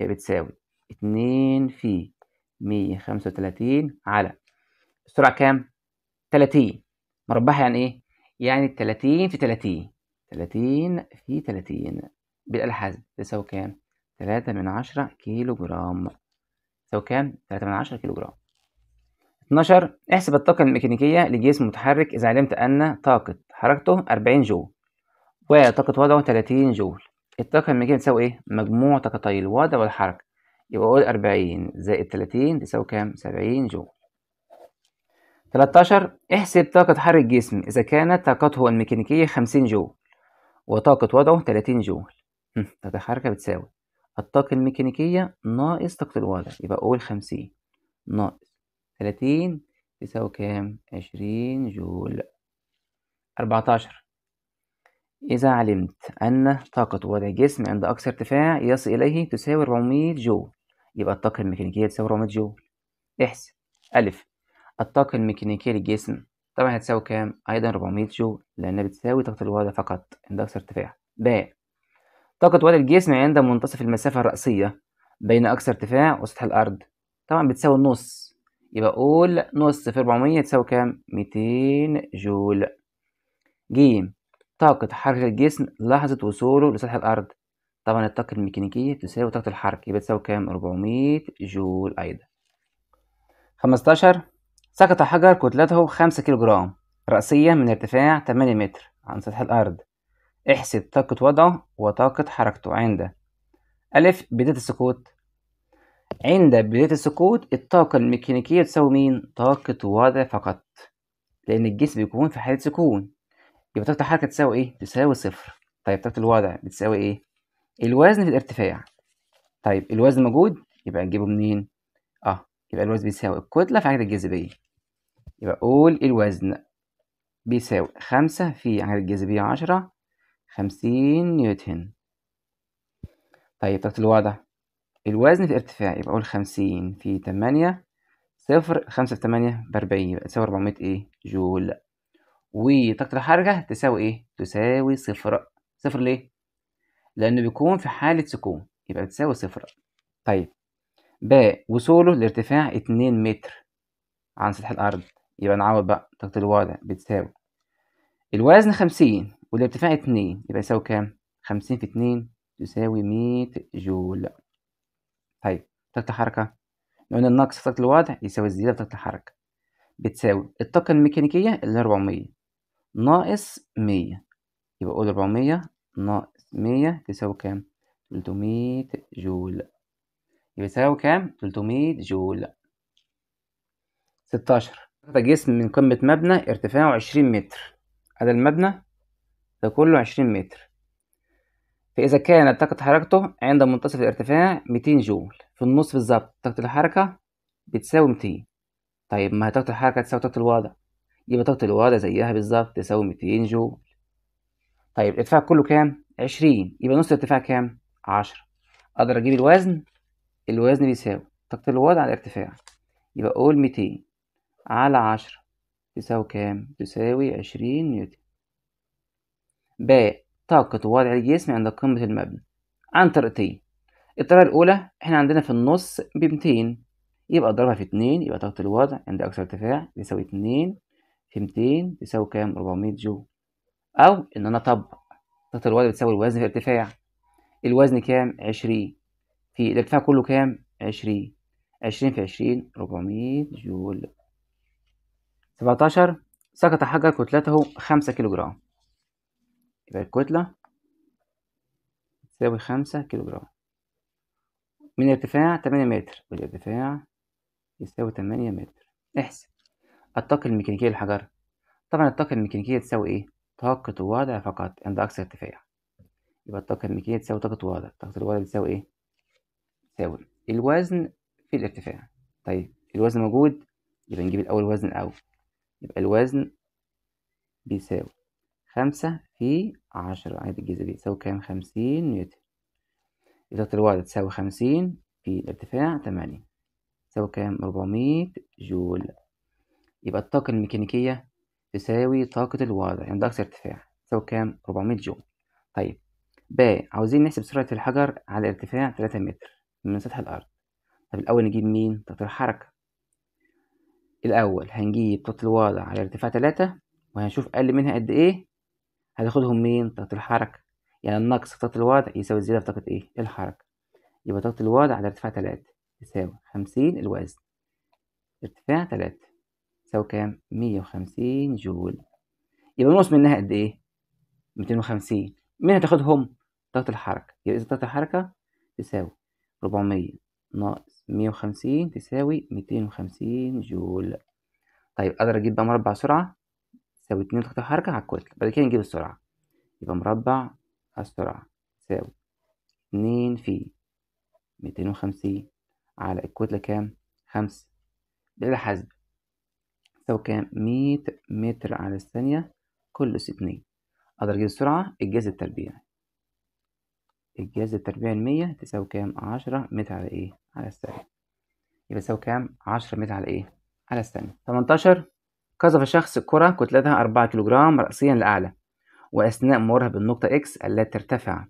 هي بتساوي اتنين في مية خمسة وتلاتين على السرعة كام؟ تلاتين مربعها يعني ايه؟ يعني تلاتين في تلاتين تلاتين في تلاتين بالألحاظ تساوي كام؟ تلاتة من عشرة كيلو جرام يساوي كام؟ تلاتة من عشرة كيلو جرام 12 احسب الطاقة الميكانيكية لجسم متحرك إذا علمت أن طاقة حركته 40 جول وطاقة وضعه 30 جول الطاقة الميكانيكية تساوي إيه؟ مجموع طاقتي الوضع والحركة يبقى أقول 40 زائد 30 تساوي كام؟ 70 جول 13 احسب طاقة حرك الجسم إذا كانت طاقته الميكانيكية 50 جول وطاقة وضعه 30 جول طاقة الحركة بتساوي الطاقة الميكانيكية ناقص طاقة الوضع يبقى أول خمسين ناقص تلاتين تساوي كام؟ عشرين جول أربعتاشر إذا علمت أن طاقة وضع جسم عند أقصى ارتفاع يصل إليه تساوي 400 جول يبقى الطاقة الميكانيكية تساوي 400 جول احسب ألف الطاقة الميكانيكية للجسم طبعا هتساوي كام؟ أيضا 400 جول لأنها بتساوي طاقة الوضع فقط عند أقصى ارتفاع باء طاقة وادي الجسم عند منتصف المسافة الرأسية بين أقصى ارتفاع وسطح الأرض طبعا بتساوي النص يبقى قول نص في 400 تساوي كام؟ 200 جول ج طاقة حركة الجسم لحظة وصوله لسطح الأرض طبعا الطاقة الميكانيكية تساوي طاقة الحركة يبقى تساوي كام؟ 400 جول أيضا 15 سقط حجر كتلته 5 كيلو جرام رأسيا من ارتفاع 8 متر عن سطح الأرض احسب طاقة وضعه وطاقة حركته عند أ بداية السقوط عند بداية السقوط الطاقة الميكانيكية تساوي مين؟ طاقة وضع فقط لأن الجسم بيكون في حالة سكون يبقى طاقة الحركة تساوي إيه؟ تساوي صفر طيب طاقة الوضع بتساوي إيه؟ الوزن في الارتفاع طيب الوزن موجود يبقى نجيبه منين؟ أه يبقى الوزن بيساوي الكتلة في عجلة الجاذبية يبقى قول الوزن بيساوي خمسة في عجلة الجاذبية عشرة خمسين نيوتن طيب تحت الوضع الوزن في ارتفاع يبقى أقول خمسين في تمانية صفر خمسة في تمانية بأربعين يبقى تساوي أربعمية إيه جول وطاقة الحركة تساوي إيه؟ تساوي صفر صفر ليه؟ لأنه بيكون في حالة سكون يبقى بتساوي صفر طيب ب وصوله لارتفاع اتنين متر عن سطح الأرض يبقى نعوض بقى طاقة الوضع بتساوي الوزن خمسين والارتفاع اتنين يبقى يساوي كام خمسين في اتنين تساوي مية جول طيب طاقة الحركة قلنا النقص في طاقة الوضع يساوي الزيادة في طاقة الحركة بتساوي الطاقة الميكانيكية اللي هي أربعمية ناقص مية يبقى قول أربعمية ناقص مية تساوي كام تلتمية جول يبقى يساوي كام تلتمية جول ستاشر جسم من قمة مبنى ارتفاعه عشرين متر هذا المبنى ده كله عشرين متر فإذا كانت طاقة حركته عند منتصف الارتفاع ميتين جول في النص بالظبط طاقة الحركة بتساوي ميتين طيب ما هي طاقة الحركة تساوي طاقة الوضع يبقى طاقة الوضع زيها بالظبط تساوي ميتين جول طيب الارتفاع كله كام؟ عشرين يبقى نص الارتفاع كام؟ عشرة أقدر أجيب الوزن الوزن بيساوي طاقة الوضع على الارتفاع يبقى أقول ميتين على عشرة تساوي كام؟ تساوي عشرين نيوتن ب طاقة وضع الجسم عند قمة المبنى عن طريقتين الطريقة الأولى إحنا عندنا في النص بمتين يبقى أضربها في اتنين يبقى طاقة الوضع عند أكثر ارتفاع تساوي اتنين في متين تساوي كام؟ أربعمية جو أو إن أنا أطبق طاقة الوضع بتساوي الوزن في ارتفاع الوزن كام؟ عشرين في الارتفاع كله كام؟ عشرين عشرين في عشرين أربعمية جول سبعتاشر سقط حجر كتلته خمسة كيلو جرام يبقى الكتلة تساوي خمسة كيلو جرام من ارتفاع تمانية متر والارتفاع يساوي تمانية متر احسب الطاقة الميكانيكية للحجر طبعا الطاقة الميكانيكية تساوي ايه؟ طاقة وضع فقط عند أقصى ارتفاع يبقى الطاقة الميكانيكية تساوي طاقة وضع طاقة الوضع تساوي ايه؟ تساوي الوزن في الارتفاع طيب الوزن موجود يبقى نجيب الأول وزن الأول يبقى الوزن بيساوي خمسة في عشرة عادة الجاذبية تساوي كام خمسين نيوتن ضغط الوعد تساوي خمسين في الارتفاع تمانية تساوي كام أربعمية جول يبقى الطاقة الميكانيكية تساوي طاقة الوضع عند يعني أقصى ارتفاع تساوي كام؟ 400 جول طيب ب عاوزين نحسب سرعة الحجر على ارتفاع تلاتة متر من سطح الأرض طب الأول نجيب مين؟ طاقة الحركة الأول هنجيب طاقة الوضع على ارتفاع تلاتة وهنشوف أقل منها قد إيه هتاخدهم مين طاقة الحركة يعني النقص في طاقة الوضع يساوي الزيادة في طاقة إيه الحركة يبقى طاقة الوضع على ارتفاع تلاتة يساوي خمسين الوزن ارتفاع تلاتة يساوي كام مية وخمسين جول يبقى نقص منها قد إيه ميتين وخمسين مين هتاخدهم طاقة الحركة يبقى إذا طاقة الحركة تساوي ربعمية ناقص مية وخمسين تساوي ميتين وخمسين جول طيب أقدر أجيب بقى مربع سرعة تساوي اتنين تخطيط حركة على الكتلة بعد كده نجيب السرعة يبقى مربع السرعة تساوي اتنين في ميتين وخمسين على الكتلة كام خمسة ده الحسب تساوي كام مية متر على الثانية كله اتنين أقدر أجيب السرعة الجهاز التربيعي الجهاز التربيعي المية تساوي كام عشرة متر على إيه على الثانية يبقى تساوي كام عشرة متر على إيه على الثانية تمنتاشر قذف شخص كرة كتلتها 4 كيلوغرام رأسيا لأعلى وأثناء مرورها بالنقطة إكس التي ترتفع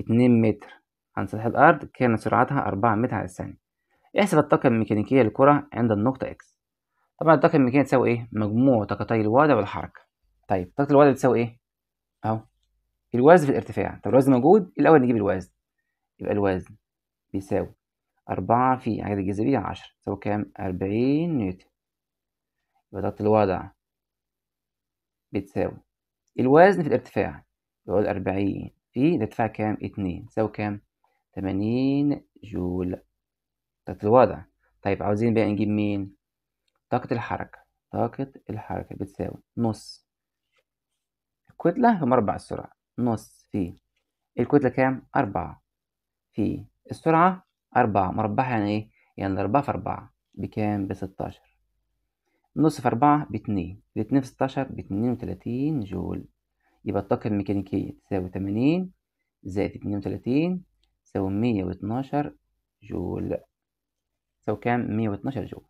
2 متر عن سطح الأرض كانت سرعتها 4 متر على الثانية احسب الطاقة الميكانيكية للكرة عند النقطة إكس طبعا الطاقة الميكانيكية تساوي إيه؟ مجموع طاقتي الوضع والحركة طيب طاقة الوضع بتساوي إيه؟ أهو الوزن في الارتفاع طب الوزن موجود الأول نجيب الوزن يبقى الوزن بيساوي أربعة في عجلة الجاذبية عشرة تساوي كام؟ أربعين نيوتن بطاقة الوضع بتساوي الوزن في الارتفاع يقول أربعين في الارتفاع كام اتنين تساوي كام تمانين جول بطاقة الوضع طيب عاوزين بقى نجيب مين طاقة الحركة طاقة الحركة بتساوي نص الكتلة في مربع السرعة نص في الكتلة كام أربعة في السرعة أربعة مربعها يعني إيه؟ يعني أربعة في أربعة بكام بستاشر نص في أربعة باتنين الاتنين في ستاشر باتنين وتلاتين جول يبقى الطاقة الميكانيكية تساوي تمانين زائد اتنين وتلاتين تساوي مية واتناشر جول تساوي كام مية واتناشر جول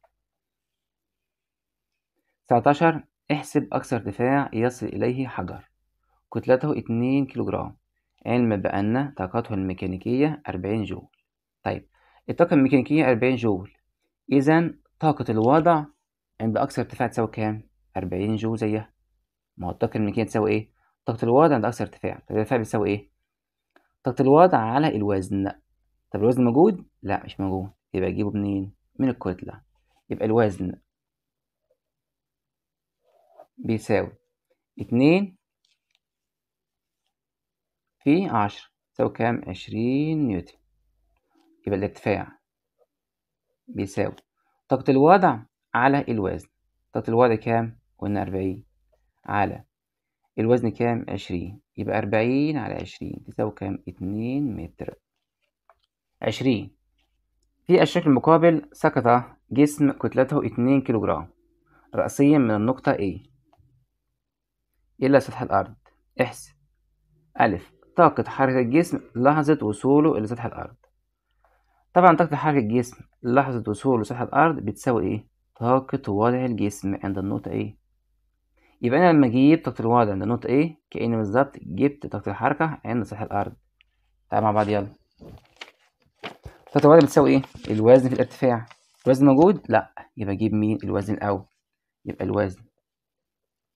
تسعتاشر احسب أكثر ارتفاع يصل إليه حجر كتلته اتنين جرام، علما بأن طاقته الميكانيكية أربعين جول طيب الطاقة الميكانيكية أربعين جول إذا طاقة الوضع عند اكثر ارتفاع تساوي كام؟ 40 جو زيها ما هو الطاقة الميكانيكية تساوي إيه؟ طاقة الوضع عند اكثر ارتفاع طب الارتفاع بيساوي إيه؟ طاقة الوضع على الوزن طب الوزن موجود؟ لا مش موجود يبقى أجيبه منين؟ من الكتلة يبقى الوزن بيساوي اتنين في عشرة تساوي كام؟ عشرين نيوتن يبقى الارتفاع بيساوي طاقة الوضع على الوزن طاقة الوضع كام؟ قلنا أربعين على الوزن كام؟ عشرين يبقى أربعين على عشرين تساوي كام؟ اتنين متر عشرين في الشكل المقابل سقط جسم كتلته اتنين كيلوغرام رأسيا من النقطة A إلى سطح الأرض احسب ألف طاقة حركة الجسم لحظة وصوله إلى سطح الأرض طبعا طاقة حركة الجسم لحظة وصوله لسطح الأرض بتساوي إيه؟ طاقة وضع الجسم عند النقطة A يبقى أنا لما أجيب طاقة الوضع عند النقطة A كأني بالظبط جبت طاقة الحركة عند سطح الأرض تعالى مع بعض يلا طاقة الوضع بتساوي إيه؟ الوزن في الارتفاع الوزن موجود؟ لأ يبقى أجيب مين؟ الوزن الأول يبقى الوزن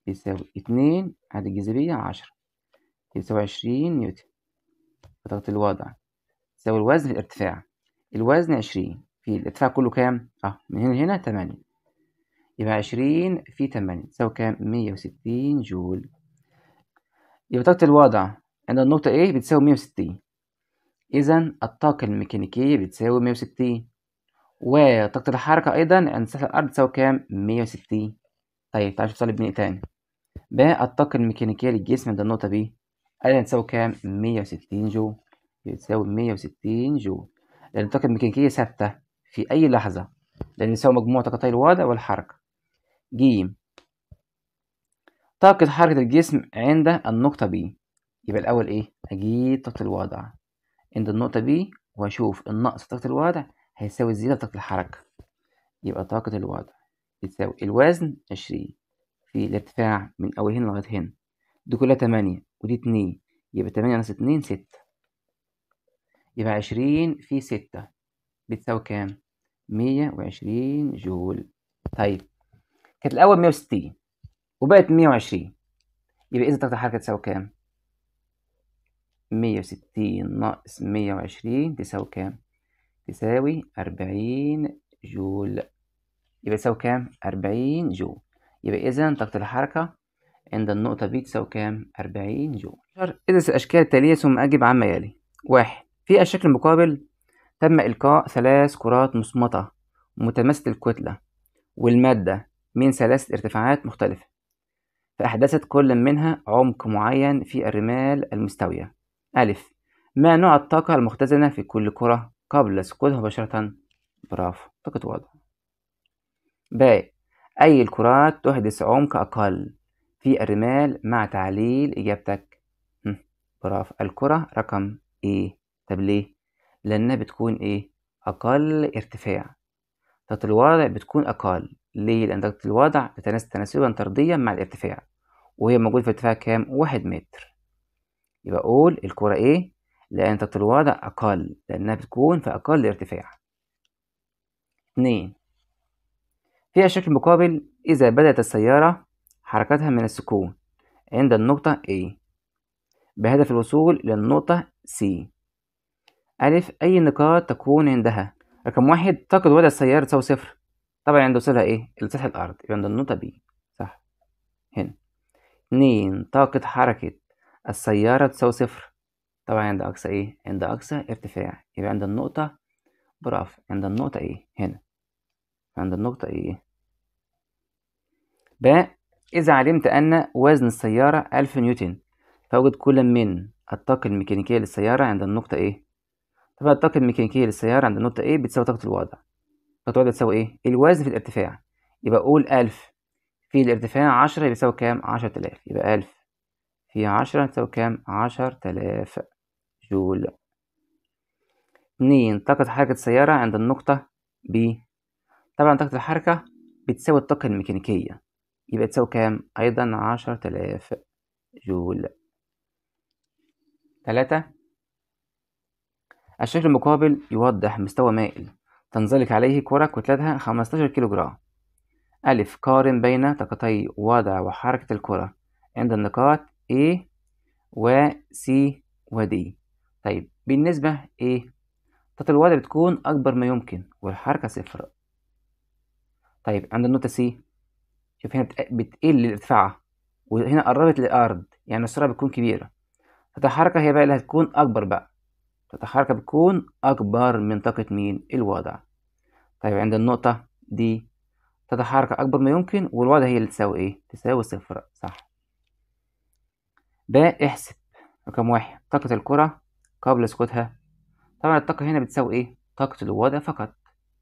بيساوي اتنين عدد الجاذبية عشرة يساوي عشرين نيوتن طاقة الوضع تساوي الوزن في الارتفاع الوزن عشرين في الارتفاع كله كام؟ اه من هنا لهنا تمانية يبقى عشرين في تمانية تساوي كام مية وستين جول يبقى طاقة الوضع عند النقطة A بتساوي مية وستين إذا الطاقة الميكانيكية بتساوي مية وستين وطاقة الحركة أيضا عند سطح الأرض تساوي كام مية وستين طيب تعالى نشوف سؤال بناء تاني ب الطاقة الميكانيكية للجسم عند النقطة B أيضا تساوي كام مية وستين جول بتساوي مية وستين جول لأن الطاقة الميكانيكية ثابتة في أي لحظة لأن يساوي مجموع طاقتي الوضع والحركة ج طاقة حركة الجسم عند النقطة ب يبقى الأول إيه؟ أجيب طاقة الوضع عند النقطة ب وأشوف النقص في طاقة الوضع هيساوي الزيادة في طاقة الحركة يبقى طاقة الوضع بتساوي الوزن عشرين في الارتفاع من أول هنا لغاية هنا دي كلها تمانية ودي اتنين يبقى تمانية ناقص اتنين ستة يبقى عشرين في ستة بتساوي كام؟ مية وعشرين جول طيب كانت الاول 160 وبقت 120 يبقى اذا طاقه الحركه تساوي كام 160 ناقص 120 تساوي كام تساوي 40 جول يبقى تساوي كام 40 جول يبقى اذا طاقه الحركه عند النقطة بي تساوي كام؟ 40 جول. ادرس الأشكال التالية ثم أجب عما يلي. واحد في الشكل المقابل تم إلقاء ثلاث كرات مصمتة متماثلة الكتلة والمادة من ثلاثة ارتفاعات مختلفة فأحدثت كل منها عمق معين في الرمال المستوية ألف ما نوع الطاقة المختزنة في كل كرة قبل سقوطها مباشرة برافو طاقة واضحة باء أي الكرات تحدث عمق أقل في الرمال مع تعليل إجابتك برافو الكرة رقم إيه طب ليه؟ لأنها بتكون إيه؟ أقل ارتفاع طاقة الوضع بتكون أقل ليه؟ لأن درجة الوضع تتناسب تناسبا طرديا مع الارتفاع وهي موجودة في ارتفاع كام؟ واحد متر يبقى أقول الكرة إيه؟ لأن درجة الوضع أقل لأنها بتكون في أقل ارتفاع اتنين فيها شكل مقابل إذا بدأت السيارة حركتها من السكون عند النقطة A بهدف الوصول إلى النقطة C ألف أي نقاط تكون عندها رقم واحد طاقة وضع السيارة تساوي صفر طبعا يندوسلها ايه لسطح الارض يبقى عند النقطه بي صح هنا اتنين طاقه حركه السياره تساوي صفر طبعا عند اقصى ايه عند اقصى ارتفاع يبقى عند النقطه برافو عند النقطه ايه هنا عند النقطه ايه باء اذا علمت ان وزن السياره ألف نيوتن فوجد كل من الطاقه الميكانيكيه للسياره عند النقطه ايه طبعا الطاقه الميكانيكيه للسياره عند النقطه ايه بتساوي طاقه الوضع فتقعد تساوي ايه الوزن في الارتفاع يبقى اقول ألف في الارتفاع عشرة بيساوي كام عشرة آلاف يبقى ألف في عشرة تساوي كام عشرة آلاف جول اتنين طاقة حركة السيارة عند النقطة ب طبعا طاقة الحركة بتساوي الطاقة الميكانيكية يبقى تساوي كام أيضا عشرة آلاف جول تلاتة الشكل المقابل يوضح مستوى مائل تنزلق عليه كرة كتلتها 15 كيلوغرام أ قارن بين طاقتي وضع وحركة الكرة عند النقاط A و C و D طيب بالنسبة A طاقة الوضع بتكون أكبر ما يمكن والحركة صفر طيب عند النقطة C شوف هنا بتقل ارتفاعها وهنا قربت للأرض يعني السرعة بتكون كبيرة طاقة الحركة هي بقى اللي هتكون أكبر بقى طاقة الحركة بتكون أكبر من طاقة مين الوضع طيب عند النقطة دي تتحرك أكبر ما يمكن والوضع هي اللي تساوي إيه؟ تساوي صفر صح ب احسب رقم واحد طاقة الكرة قبل سقوطها طبعا الطاقة هنا بتساوي إيه؟ طاقة الوضع فقط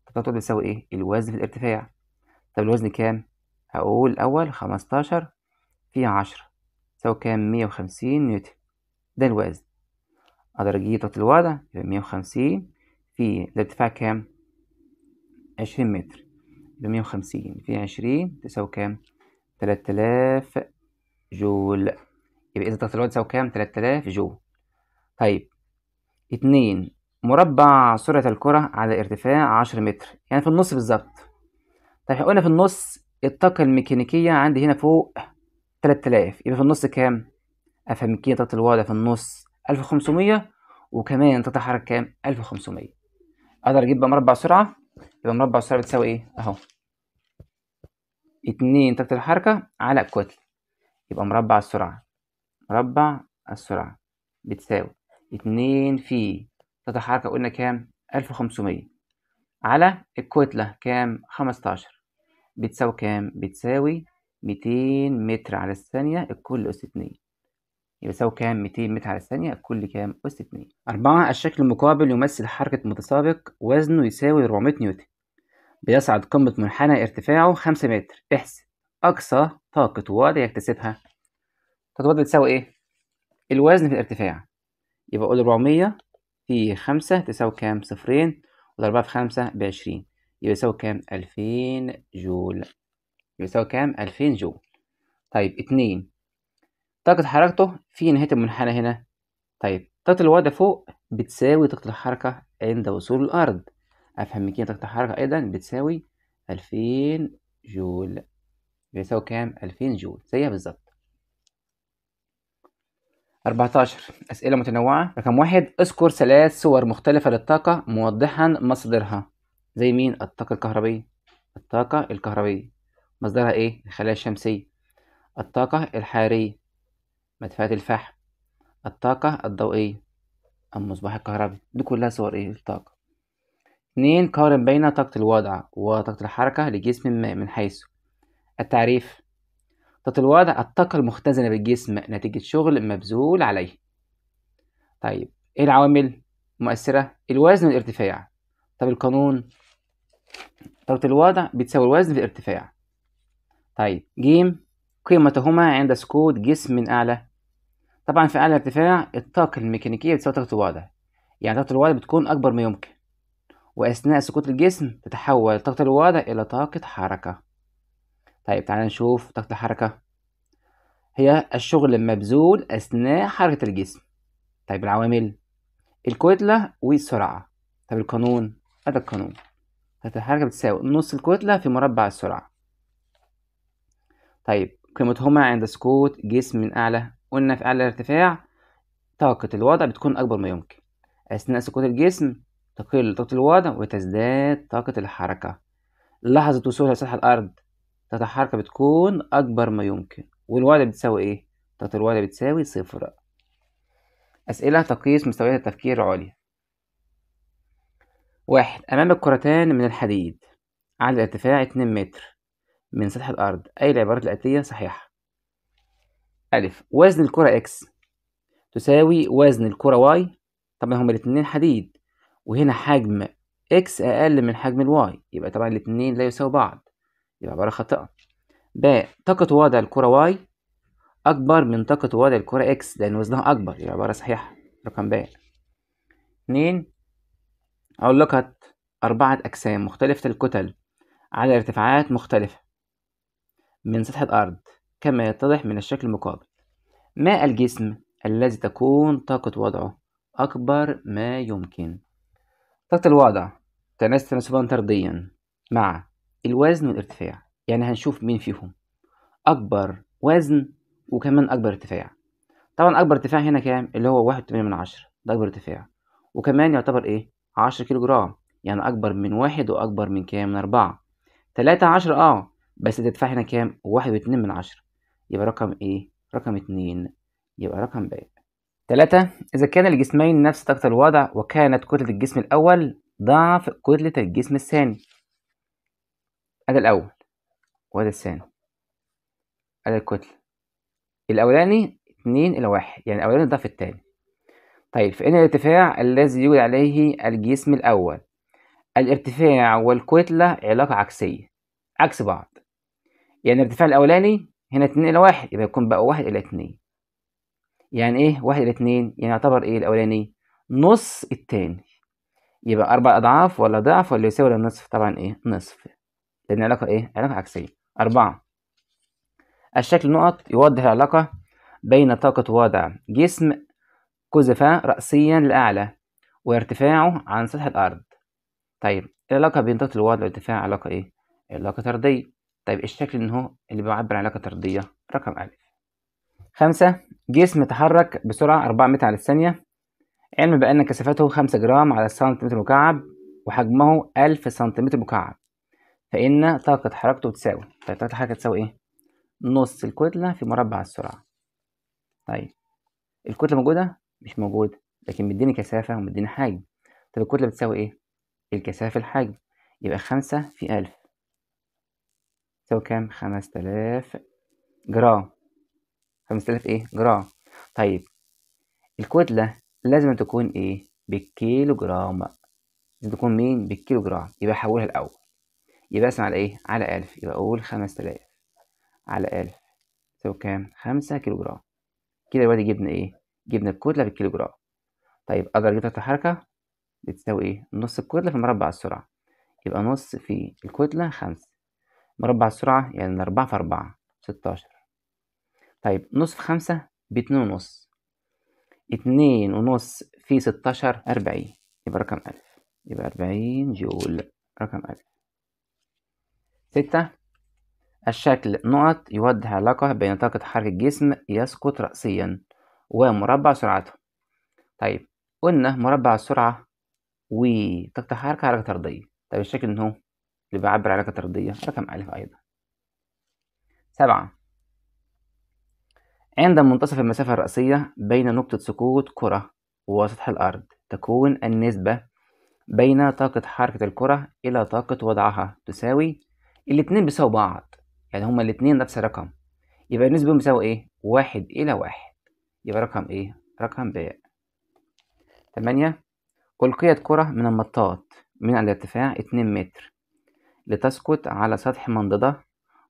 طاقة الوضع بتساوي إيه؟ الوزن في الارتفاع طب الوزن كام؟ هقول الأول خمستاشر في عشرة تساوي كام؟ مية وخمسين نيوتن ده الوزن أقدر أجيب طاقة الوضع يبقى مية وخمسين في الارتفاع كام؟ عشرين متر يبقى مية وخمسين في عشرين تساوي كام تلات آلاف جول يبقى إذا ضغط الهواء تساوي كام تلات آلاف جول طيب اتنين مربع سرعة الكرة على ارتفاع عشر متر يعني في النص بالظبط طيب احنا قلنا في النص الطاقة الميكانيكية عندي هنا فوق تلات آلاف يبقى في النص كام أفهم كده ضغط الوضع في النص ألف وخمسمية وكمان تتحرك كام ألف وخمسمية أقدر أجيب بقى مربع سرعة يبقى مربع السرعة بتساوي إيه؟ أهو اتنين طاقة الحركة على الكتلة يبقى مربع السرعة مربع السرعة بتساوي اتنين في طاقة الحركة قلنا كام؟ ألف وخمسمية على الكتلة كام؟ خمستاشر بتساوي كام؟ بتساوي ميتين متر على الثانية الكل أس اتنين يبقى يساوي كام 200 متر على الثانية الكل كام أس 2 أربعة الشكل المقابل يمثل حركة متسابق وزنه يساوي 400 نيوتن بيصعد قمة منحنى ارتفاعه خمسة متر احسب أقصى طاقة وضع يكتسبها طاقة وضع بتساوي إيه؟ الوزن في الارتفاع يبقى أقول ربعمية في خمسة تساوي كام؟ صفرين والأربعة في خمسة بعشرين يبقى يساوي كام؟ ألفين جول يبقى يساوي كام؟ ألفين جول طيب اتنين طاقة حركته في نهاية المنحنى هنا طيب طاقة الوضع فوق بتساوي طاقة الحركة عند وصول الأرض أفهم ميكانيكية الحركة أيضا بتساوي ألفين جول بيساوي كام؟ ألفين جول زيها بالظبط أربعتاشر أسئلة متنوعة رقم واحد اذكر ثلاث صور مختلفة للطاقة موضحا مصدرها زي مين؟ الطاقة الكهربية الطاقة الكهربية مصدرها إيه؟ الخلايا الشمسية الطاقة الحرارية مدفأة الفحم الطاقة الضوئية المصباح الكهربي دي كلها صور إيه؟ الطاقة اتنين قارن بين طاقة الوضع وطاقة الحركة لجسم ما من حيث التعريف طاقة الوضع الطاقة المختزنة بالجسم نتيجة شغل مبذول عليه طيب ايه العوامل المؤثرة الوزن والارتفاع طب القانون طاقة الوضع بتساوي الوزن في الارتفاع طيب جيم قيمتهما عند سكوت جسم من أعلى طبعا في أعلى ارتفاع الطاقة الميكانيكية بتساوي طاقة الوضع يعني طاقة الوضع بتكون أكبر ما يمكن وأثناء سقوط الجسم تتحول طاقة الوضع إلى طاقة حركة طيب تعالى نشوف طاقة الحركة هي الشغل المبذول أثناء حركة الجسم طيب العوامل الكتلة والسرعة طيب القانون هذا القانون طاقة الحركة بتساوي نص الكتلة في مربع السرعة طيب قيمتهما عند سقوط جسم من أعلى قلنا في أعلى ارتفاع طاقة الوضع بتكون أكبر ما يمكن أثناء سقوط الجسم تقل طاقة الوضع وتزداد طاقة الحركة لحظة وصولها لسطح الأرض طاقة الحركة بتكون أكبر ما يمكن والوضع بتساوي إيه؟ طاقة الوضع بتساوي صفر أسئلة تقيس مستويات التفكير العليا واحد أمامك كرتان من الحديد على ارتفاع 2 متر من سطح الأرض أي العبارات الآتية صحيحة ألف وزن الكرة إكس تساوي وزن الكرة واي طبعا هما الاتنين حديد وهنا حجم اكس اقل من حجم الواي يبقى طبعا الاتنين لا يساوي بعض يبقى عبارة خاطئة ب طاقة وضع الكرة واي أكبر من طاقة وضع الكرة اكس لأن وزنها أكبر يبقى عبارة صحيحة رقم ب اتنين علقت أربعة أجسام مختلفة الكتل على ارتفاعات مختلفة من سطح الأرض كما يتضح من الشكل المقابل ما الجسم الذي تكون طاقة وضعه أكبر ما يمكن طاقة الوضع تناسب تناسبا طرديا مع الوزن والارتفاع يعني هنشوف مين فيهم أكبر وزن وكمان أكبر ارتفاع طبعا أكبر ارتفاع هنا كام اللي هو واحد وتمانية من عشرة ده أكبر ارتفاع وكمان يعتبر إيه عشرة كيلو جرام يعني أكبر من واحد وأكبر من كام من أربعة تلاتة عشرة أه بس الارتفاع هنا كام واحد واتنين من عشرة يبقى رقم إيه رقم اتنين يبقى رقم باقي ثلاثة إذا كان الجسمين نفس طاقة الوضع وكانت كتلة الجسم الأول ضعف كتلة الجسم الثاني هذا الأول وهذا الثاني هذا الكتلة الأولاني اتنين إلى واحد يعني الأولاني ضعف التاني طيب فإن الارتفاع الذي يوجد عليه الجسم الأول الارتفاع والكتلة علاقة عكسية عكس بعض يعني الارتفاع الأولاني هنا اتنين إلى واحد يبقى يكون بقى واحد إلى اتنين يعني ايه واحد الى اتنين يعني يعتبر ايه الاولاني نص التاني يبقى اربع اضعاف ولا ضعف ولا يساوي ولا نصف طبعا ايه نصف لان علاقه ايه علاقه عكسيه اربعة الشكل نقط يوضح العلاقه بين طاقه وضع جسم قذفة رأسيا لأعلى وارتفاعه عن سطح الأرض طيب العلاقة بين طاقة الوضع والارتفاع علاقة إيه؟ علاقة طردية طيب الشكل إن هو اللي بيعبر عن علاقة طردية رقم ألف خمسة جسم تحرك بسرعة أربعة متر على الثانية علم بأن كثافته خمسة جرام على سنتيمتر مكعب وحجمه ألف سنتيمتر مكعب فإن طاقة حركته تساوي طيب طاقة الحركة تساوي إيه؟ نص الكتلة في مربع السرعة طيب الكتلة موجودة؟ مش موجودة لكن مديني كثافة ومديني حجم طب الكتلة بتساوي إيه؟ الكثافة الحجم يبقى خمسة في ألف تساوي كام؟ خمس تلاف جرام 5000 ايه جرام طيب الكتلة لازم تكون ايه بالكيلو جرام لازم تكون مين بالكيلو جرام يبقى احولها الاول يبقى اسمع على ايه على ألف يبقى اقول 5000 على ألف تساوي كام خمسة كيلو جرام كده دلوقتي جبنا ايه جبنا الكتلة بالكيلو جرام طيب أقدر اجيب الحركة بتساوي إيه؟ نص الكتلة في مربع السرعة يبقى نص في الكتلة خمسة مربع السرعة يعني أربعة في أربعة ستاشر طيب نصف خمسة باتنين ونص اتنين ونص في ستاشر أربعين يبقى رقم ألف يبقى أربعين جول رقم ألف ستة الشكل نقط يوضح علاقة بين طاقة حركة الجسم يسقط رأسيا ومربع سرعته طيب قلنا مربع السرعة وطاقة الحركة حركة طردية طيب الشكل هو اللي بيعبر عن طردية رقم ألف أيضا سبعة عند منتصف المسافة الرئيسية بين نقطة سقوط كرة وسطح الأرض تكون النسبة بين طاقة حركة الكرة إلى طاقة وضعها تساوي الاتنين بيساووا بعض يعني هما الاتنين نفس الرقم يبقى النسبة بيساوي إيه؟ واحد إلى واحد يبقى رقم إيه؟ رقم باء تمانية ألقيت كرة من المطاط من الارتفاع اتنين متر لتسقط على سطح منضدة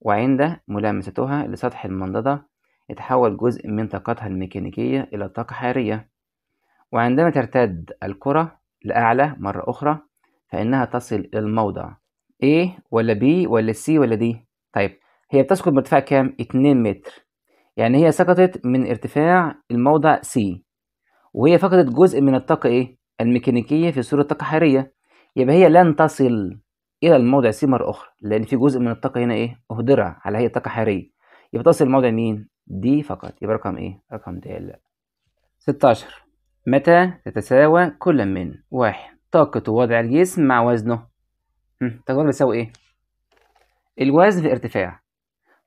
وعند ملامستها لسطح المنضدة يتحول جزء من طاقتها الميكانيكية إلى طاقة حرارية وعندما ترتد الكرة لأعلى مرة أخرى فإنها تصل إلى الموضع A ولا B ولا C ولا D طيب هي بتسقط بارتفاع كام؟ 2 متر يعني هي سقطت من ارتفاع الموضع C وهي فقدت جزء من الطاقة إيه؟ الميكانيكية في صورة طاقة حرارية يبقى هي لن تصل إلى الموضع C مرة أخرى لأن في جزء من الطاقة هنا إيه؟ أهدرها على هي طاقة حرارية يبقى تصل الموضع مين؟ دي فقط يبقى رقم إيه؟ رقم د لا ستاشر متى تتساوى كل من واحد طاقة وضع الجسم مع وزنه تقدر بتساوي إيه؟ الوزن في ارتفاع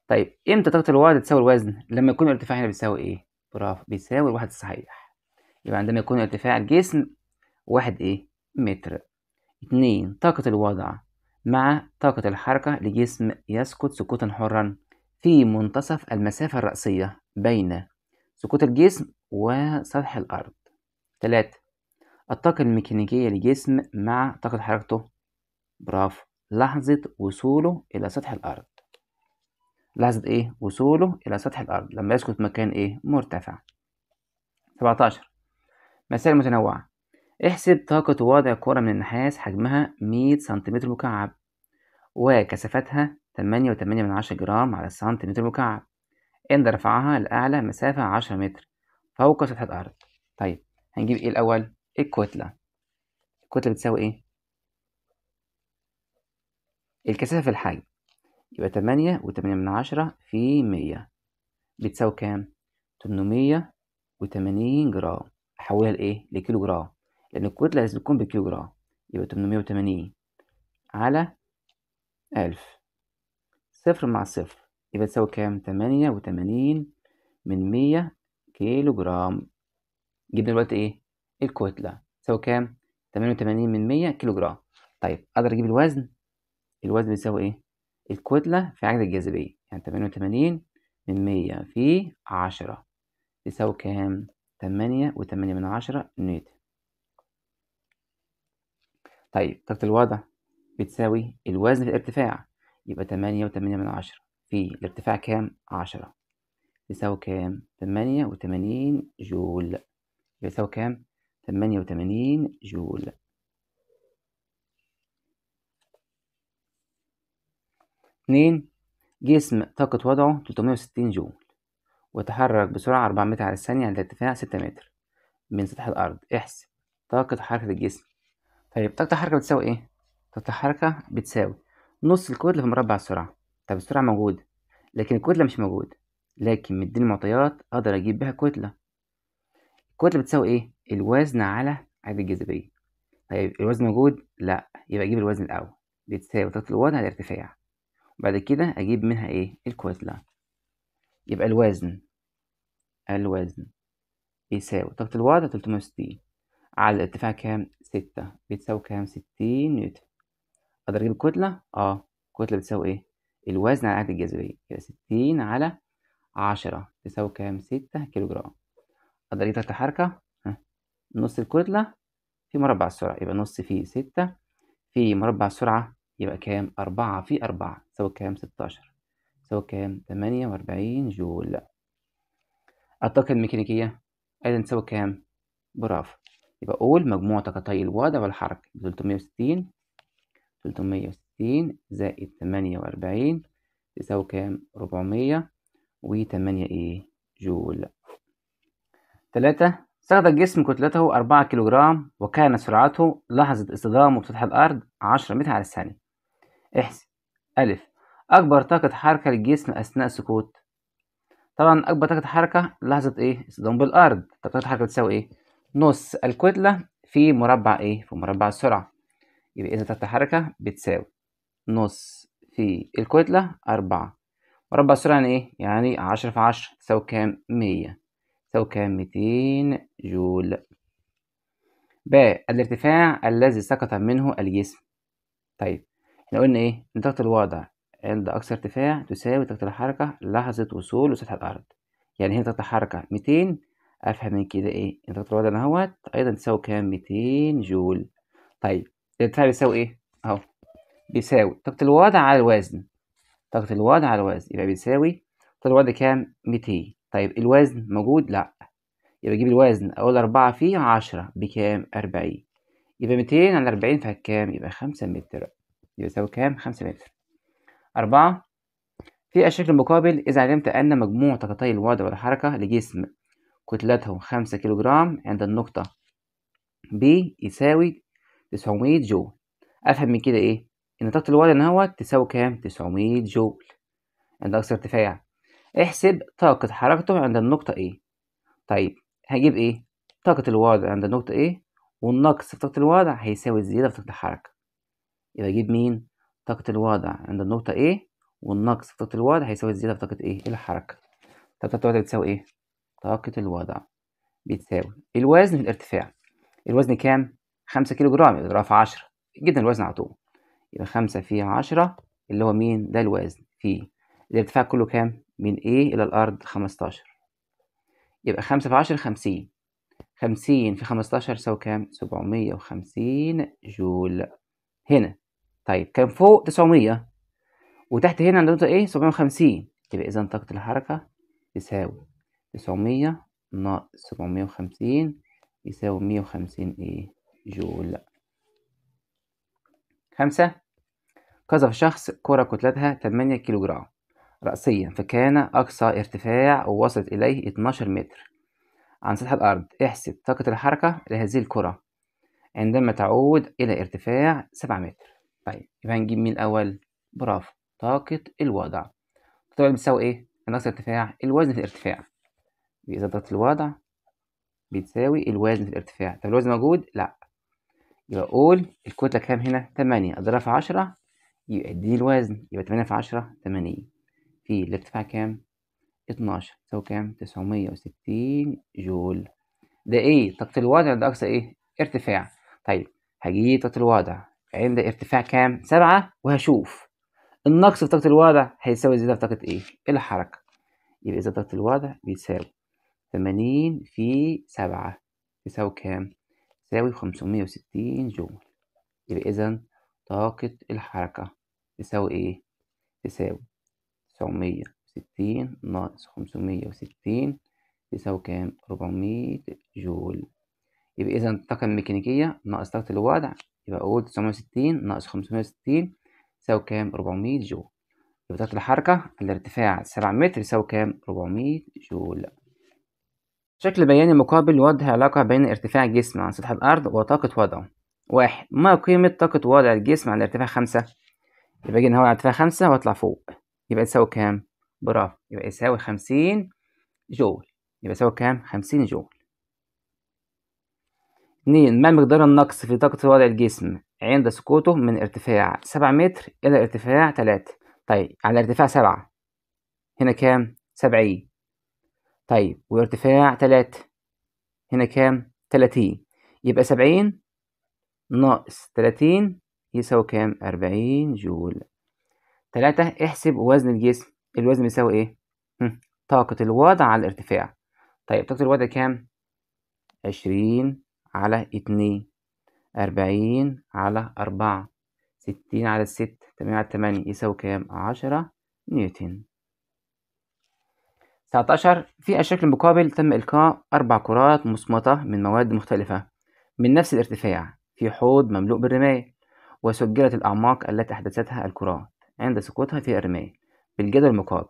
طيب امتى طاقة الوضع تساوي الوزن؟ لما يكون الارتفاع هنا بيساوي إيه؟ برافو بيساوي الواحد الصحيح يبقى عندما يكون ارتفاع الجسم واحد إيه؟ متر اتنين طاقة الوضع مع طاقة الحركة لجسم يسقط سقوطا حرا في منتصف المسافة الرأسية بين سقوط الجسم وسطح الأرض 3 الطاقة الميكانيكية للجسم مع طاقة حركته برافو لحظة وصوله إلى سطح الأرض لحظة إيه؟ وصوله إلى سطح الأرض لما يسقط مكان إيه؟ مرتفع 17 مسائل متنوعة احسب طاقة وضع كرة من النحاس حجمها 100 سنتيمتر مكعب وكثافتها تمانية وتمانية من عشرة جرام على سنتيمتر مكعب إن رفعها لأعلى مسافة عشرة متر فوق سطح الأرض طيب هنجيب إيه الأول؟ الكتلة الكتلة بتساوي إيه؟ الكثافة في الحجم يبقى تمانية وتمانية من عشرة في مية بتساوي كام؟ تمنمية وتمانين جرام أحولها لإيه؟ لكيلو جرام لأن الكتلة لازم تكون بالكيلو جرام يبقى تمنمية وتمانين على ألف صفر مع صفر يبقى تساوي كام تمانية وتمانين من مية كيلو جرام جبنا دلوقتي ايه الكتلة تساوي كام تمانية وتمانين من مية كيلو جرام طيب اقدر اجيب الوزن الوزن بيساوي ايه الكتلة في عجلة الجاذبية يعني تمانية وتمانين من مية في عشرة بيساوي كام تمانية وتمانية من عشرة نيوتن طيب طاقة الوضع بتساوي الوزن في الارتفاع يبقى تمانية وتمانية من عشرة في الارتفاع كام؟ عشرة يساوي كام؟ تمانية وتمانين جول يساوي كام؟ تمانية وتمانين جول اتنين جسم طاقة وضعه تلتمية وستين جول وتحرك بسرعة أربعة متر على الثانية عند ارتفاع ستة متر من سطح الأرض احسب طاقة حركة الجسم طيب طاقة الحركة بتساوي ايه؟ طاقة الحركة بتساوي نص الكتلة في مربع السرعة طب السرعة موجودة لكن الكتلة مش موجودة لكن مديني معطيات أقدر أجيب بيها كتلة الكتلة بتساوي إيه؟ الوزن على عدد الجاذبية طيب الوزن موجود؟ لأ يبقى أجيب الوزن الأول بتساوي طاقة الوضع على الارتفاع وبعد كده أجيب منها إيه؟ الكتلة يبقى الوزن الوزن بيساوي طاقة الوضع تلتمية وستين على الارتفاع كام؟ ستة بتساوي كام؟ ستين نيوتن اقدر اجيب كتلة اه الكتله بتساوي ايه الوزن على العادة الجاذبية كده ستين على عشرة تساوي كام ستة كيلوجرام اقدر اجيب حركة نص الكتلة في مربع السرعة يبقى نص في ستة في مربع السرعة يبقى كام اربعة في اربعة تساوي كام ستاشر تساوي كام تمانية واربعين جول الطاقة الميكانيكية ايضا تساوي كام برافو يبقى قول مجموع طاقتي الوضع والحركة وستين تلتمية وستين زائد تمانية وأربعين تساوي كام ربعمية وتمانية إيه جول تلاتة استخدم الجسم كتلته أربعة كيلوغرام وكانت سرعته لحظة اصطدامه بسطح الأرض عشرة متر على الثانية احسب ا أكبر طاقة حركة للجسم أثناء سكوت طبعا أكبر طاقة حركة لحظة إيه اصطدام بالأرض طاقة حركه بتساوي إيه نص الكتلة في مربع إيه في مربع السرعة يبقى إذا تحت حركة بتساوي نص في الكتلة أربعة مربع السرعة يعني إيه؟ يعني عشرة في عشرة تساوي كام؟ مية تساوي كام؟ ميتين جول ب الارتفاع الذي سقط منه الجسم طيب احنا قلنا إيه؟ إن درجة الوضع عند أقصى ارتفاع تساوي درجة الحركة لحظة وصول لسطح الأرض يعني هنا درجة الحركة ميتين أفهم من كده إيه؟ إن طاقة الوضع أهوت أيضا تساوي كام؟ ميتين جول طيب دلتا بيساوي ايه اهو بيساوي طاقة الوضع على الوزن طاقة الوضع على الوزن يبقى بيساوي طاقة الوضع كام 200 طيب الوزن موجود لا يبقى اجيب الوزن اقول 4 في 10 بكام 40 يبقى 200 على 40 فكام يبقى 5 متر يبقى يساوي كام 5 متر 4 في الشكل المقابل إذا علمت أن مجموع طاقتي الوضع والحركة لجسم كتلتهم 5 كيلوغرام عند النقطة ب يساوي 900 جول افهم من كده ايه ان طاقه الولد اهوت تساوي كام 900 جول عند اقصى ارتفاع احسب طاقه حركته عند النقطه A طيب هجيب ايه طاقه الوضع عند النقطه A والنقص في طاقه الوضع هيساوي الزياده في طاقه الحركه يبقى اجيب مين طاقه الوضع عند النقطه A والنقص في طاقه الوضع هيساوي الزياده في طاقه ايه الحركه طاقه الوضع بتساوي ايه طاقه الوضع بتساوي الوزن في الارتفاع الوزن كام 5 كيلو جرام يبقى في 10 جدا الوزن على طول يبقى 5 في 10 اللي هو مين ده الوزن في الارتفاع كله كام من A إلى الأرض 15 يبقى 5 في 10 50 50 في 15 يساوي كام 750 جول هنا طيب كان فوق 900 وتحت هنا عند نقطة إيه 750 يبقى إذا طاقة الحركة تساوي 900 ناقص 750 يساوي 150 إيه جول خمسة قذف شخص كرة كتلتها 8 جرام رأسيا فكان أقصى ارتفاع وصلت إليه 12 متر عن سطح الأرض احسب طاقة الحركة لهذه الكرة عندما تعود إلى ارتفاع 7 متر طيب يبقى هنجيب مين الأول برافو طاقة الوضع طبعا بتساوي إيه؟ ناقص ارتفاع الوزن في الارتفاع إذا ضغط الوضع بتساوي الوزن في الارتفاع طب الوزن موجود؟ لأ يبقى قول الكتلة كام هنا؟ تمانية أضربها في عشرة يبقى دي الوزن يبقى تمانية في عشرة تمانين في الارتفاع كام؟ اتناشر تساوي كام؟ تسعمية وستين جول ده إيه؟ طاقة الوضع ده أقصى إيه؟ ارتفاع طيب هجيب طاقة الوضع عند ارتفاع كام؟ سبعة وهشوف النقص في طاقة الوضع هيساوي زيادة في طاقة إيه؟ الحركة يبقى إذا طاقة الوضع بيساوي تمانين في سبعة تساوي كام؟ تساوي خمسمية وستين جول يبقى إذا طاقة الحركة تساوي إيه؟ تساوي تسعمية وستين ناقص خمسمية وستين تساوي كام؟ أربعمية جول يبقى إذا الطاقة الميكانيكية ناقص طاقة الوضع يبقى أقول تسعمية وستين ناقص خمسمية وستين تساوي كام؟ أربعمية جول يبقى طاقة الحركة الارتفاع سبع متر يساوي كام؟ أربعمية جول شكل بياني مقابل يوضح العلاقة بين ارتفاع الجسم عن سطح الأرض وطاقة وضعه واحد ما قيمة طاقة وضع الجسم عند ارتفاع خمسة يبقى أجي هو على ارتفاع خمسة وأطلع فوق يبقى يساوي كام؟ برافو يبقى يساوي خمسين جول يبقى يساوي كام؟ خمسين جول اتنين ما مقدار النقص في طاقة وضع الجسم عند سقوطه من ارتفاع سبعة متر إلى ارتفاع تلاتة طيب على ارتفاع سبعة هنا كام؟ سبعين طيب وارتفاع تلاتة هنا كام تلاتين يبقى سبعين ناقص تلاتين يساوي كام أربعين جول تلاتة احسب وزن الجسم الوزن بيساوي ايه طاقة الوضع على الارتفاع طيب طاقة الوضع كام عشرين على اتنين أربعين على أربعة ستين على ستة تمانية على تمانية يساوي كام عشرة نيوتن 19 في الشكل المقابل تم إلقاء أربع كرات مصمتة من مواد مختلفة من نفس الارتفاع في حوض مملوء بالرماية وسجلت الأعماق التي أحدثتها الكرات عند سقوطها في الرماية بالجدول المقابل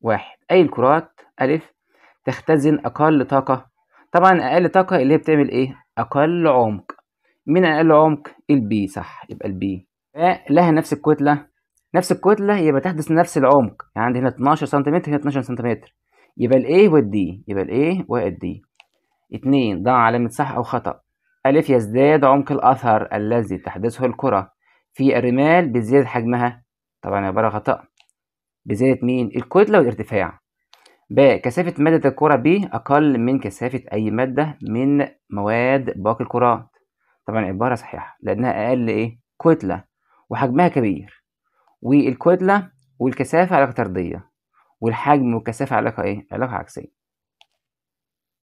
واحد أي الكرات ألف تختزن أقل طاقة طبعا أقل طاقة اللي هي بتعمل إيه أقل عمق من أقل عمق البي صح يبقى البي آه، لها نفس الكتلة نفس الكتلة يبقى تحدث نفس العمق يعني عندي هنا 12 سنتيمتر هنا 12 سنتيمتر يبقى الـ والـ والدي يبقى الـ والـ D. اتنين ضع علامة صح أو خطأ أ يزداد عمق الأثر الذي تحدثه الكرة في الرمال بزيادة حجمها طبعا عبارة خطأ بزيادة مين؟ الكتلة والارتفاع ب كثافة مادة الكرة ب أقل من كثافة أي مادة من مواد باقي الكرات طبعا عبارة صحيحة لأنها أقل إيه؟ كتلة وحجمها كبير والكتلة والكثافة علاقة طردية والحجم والكثافة علاقة إيه؟ علاقة عكسية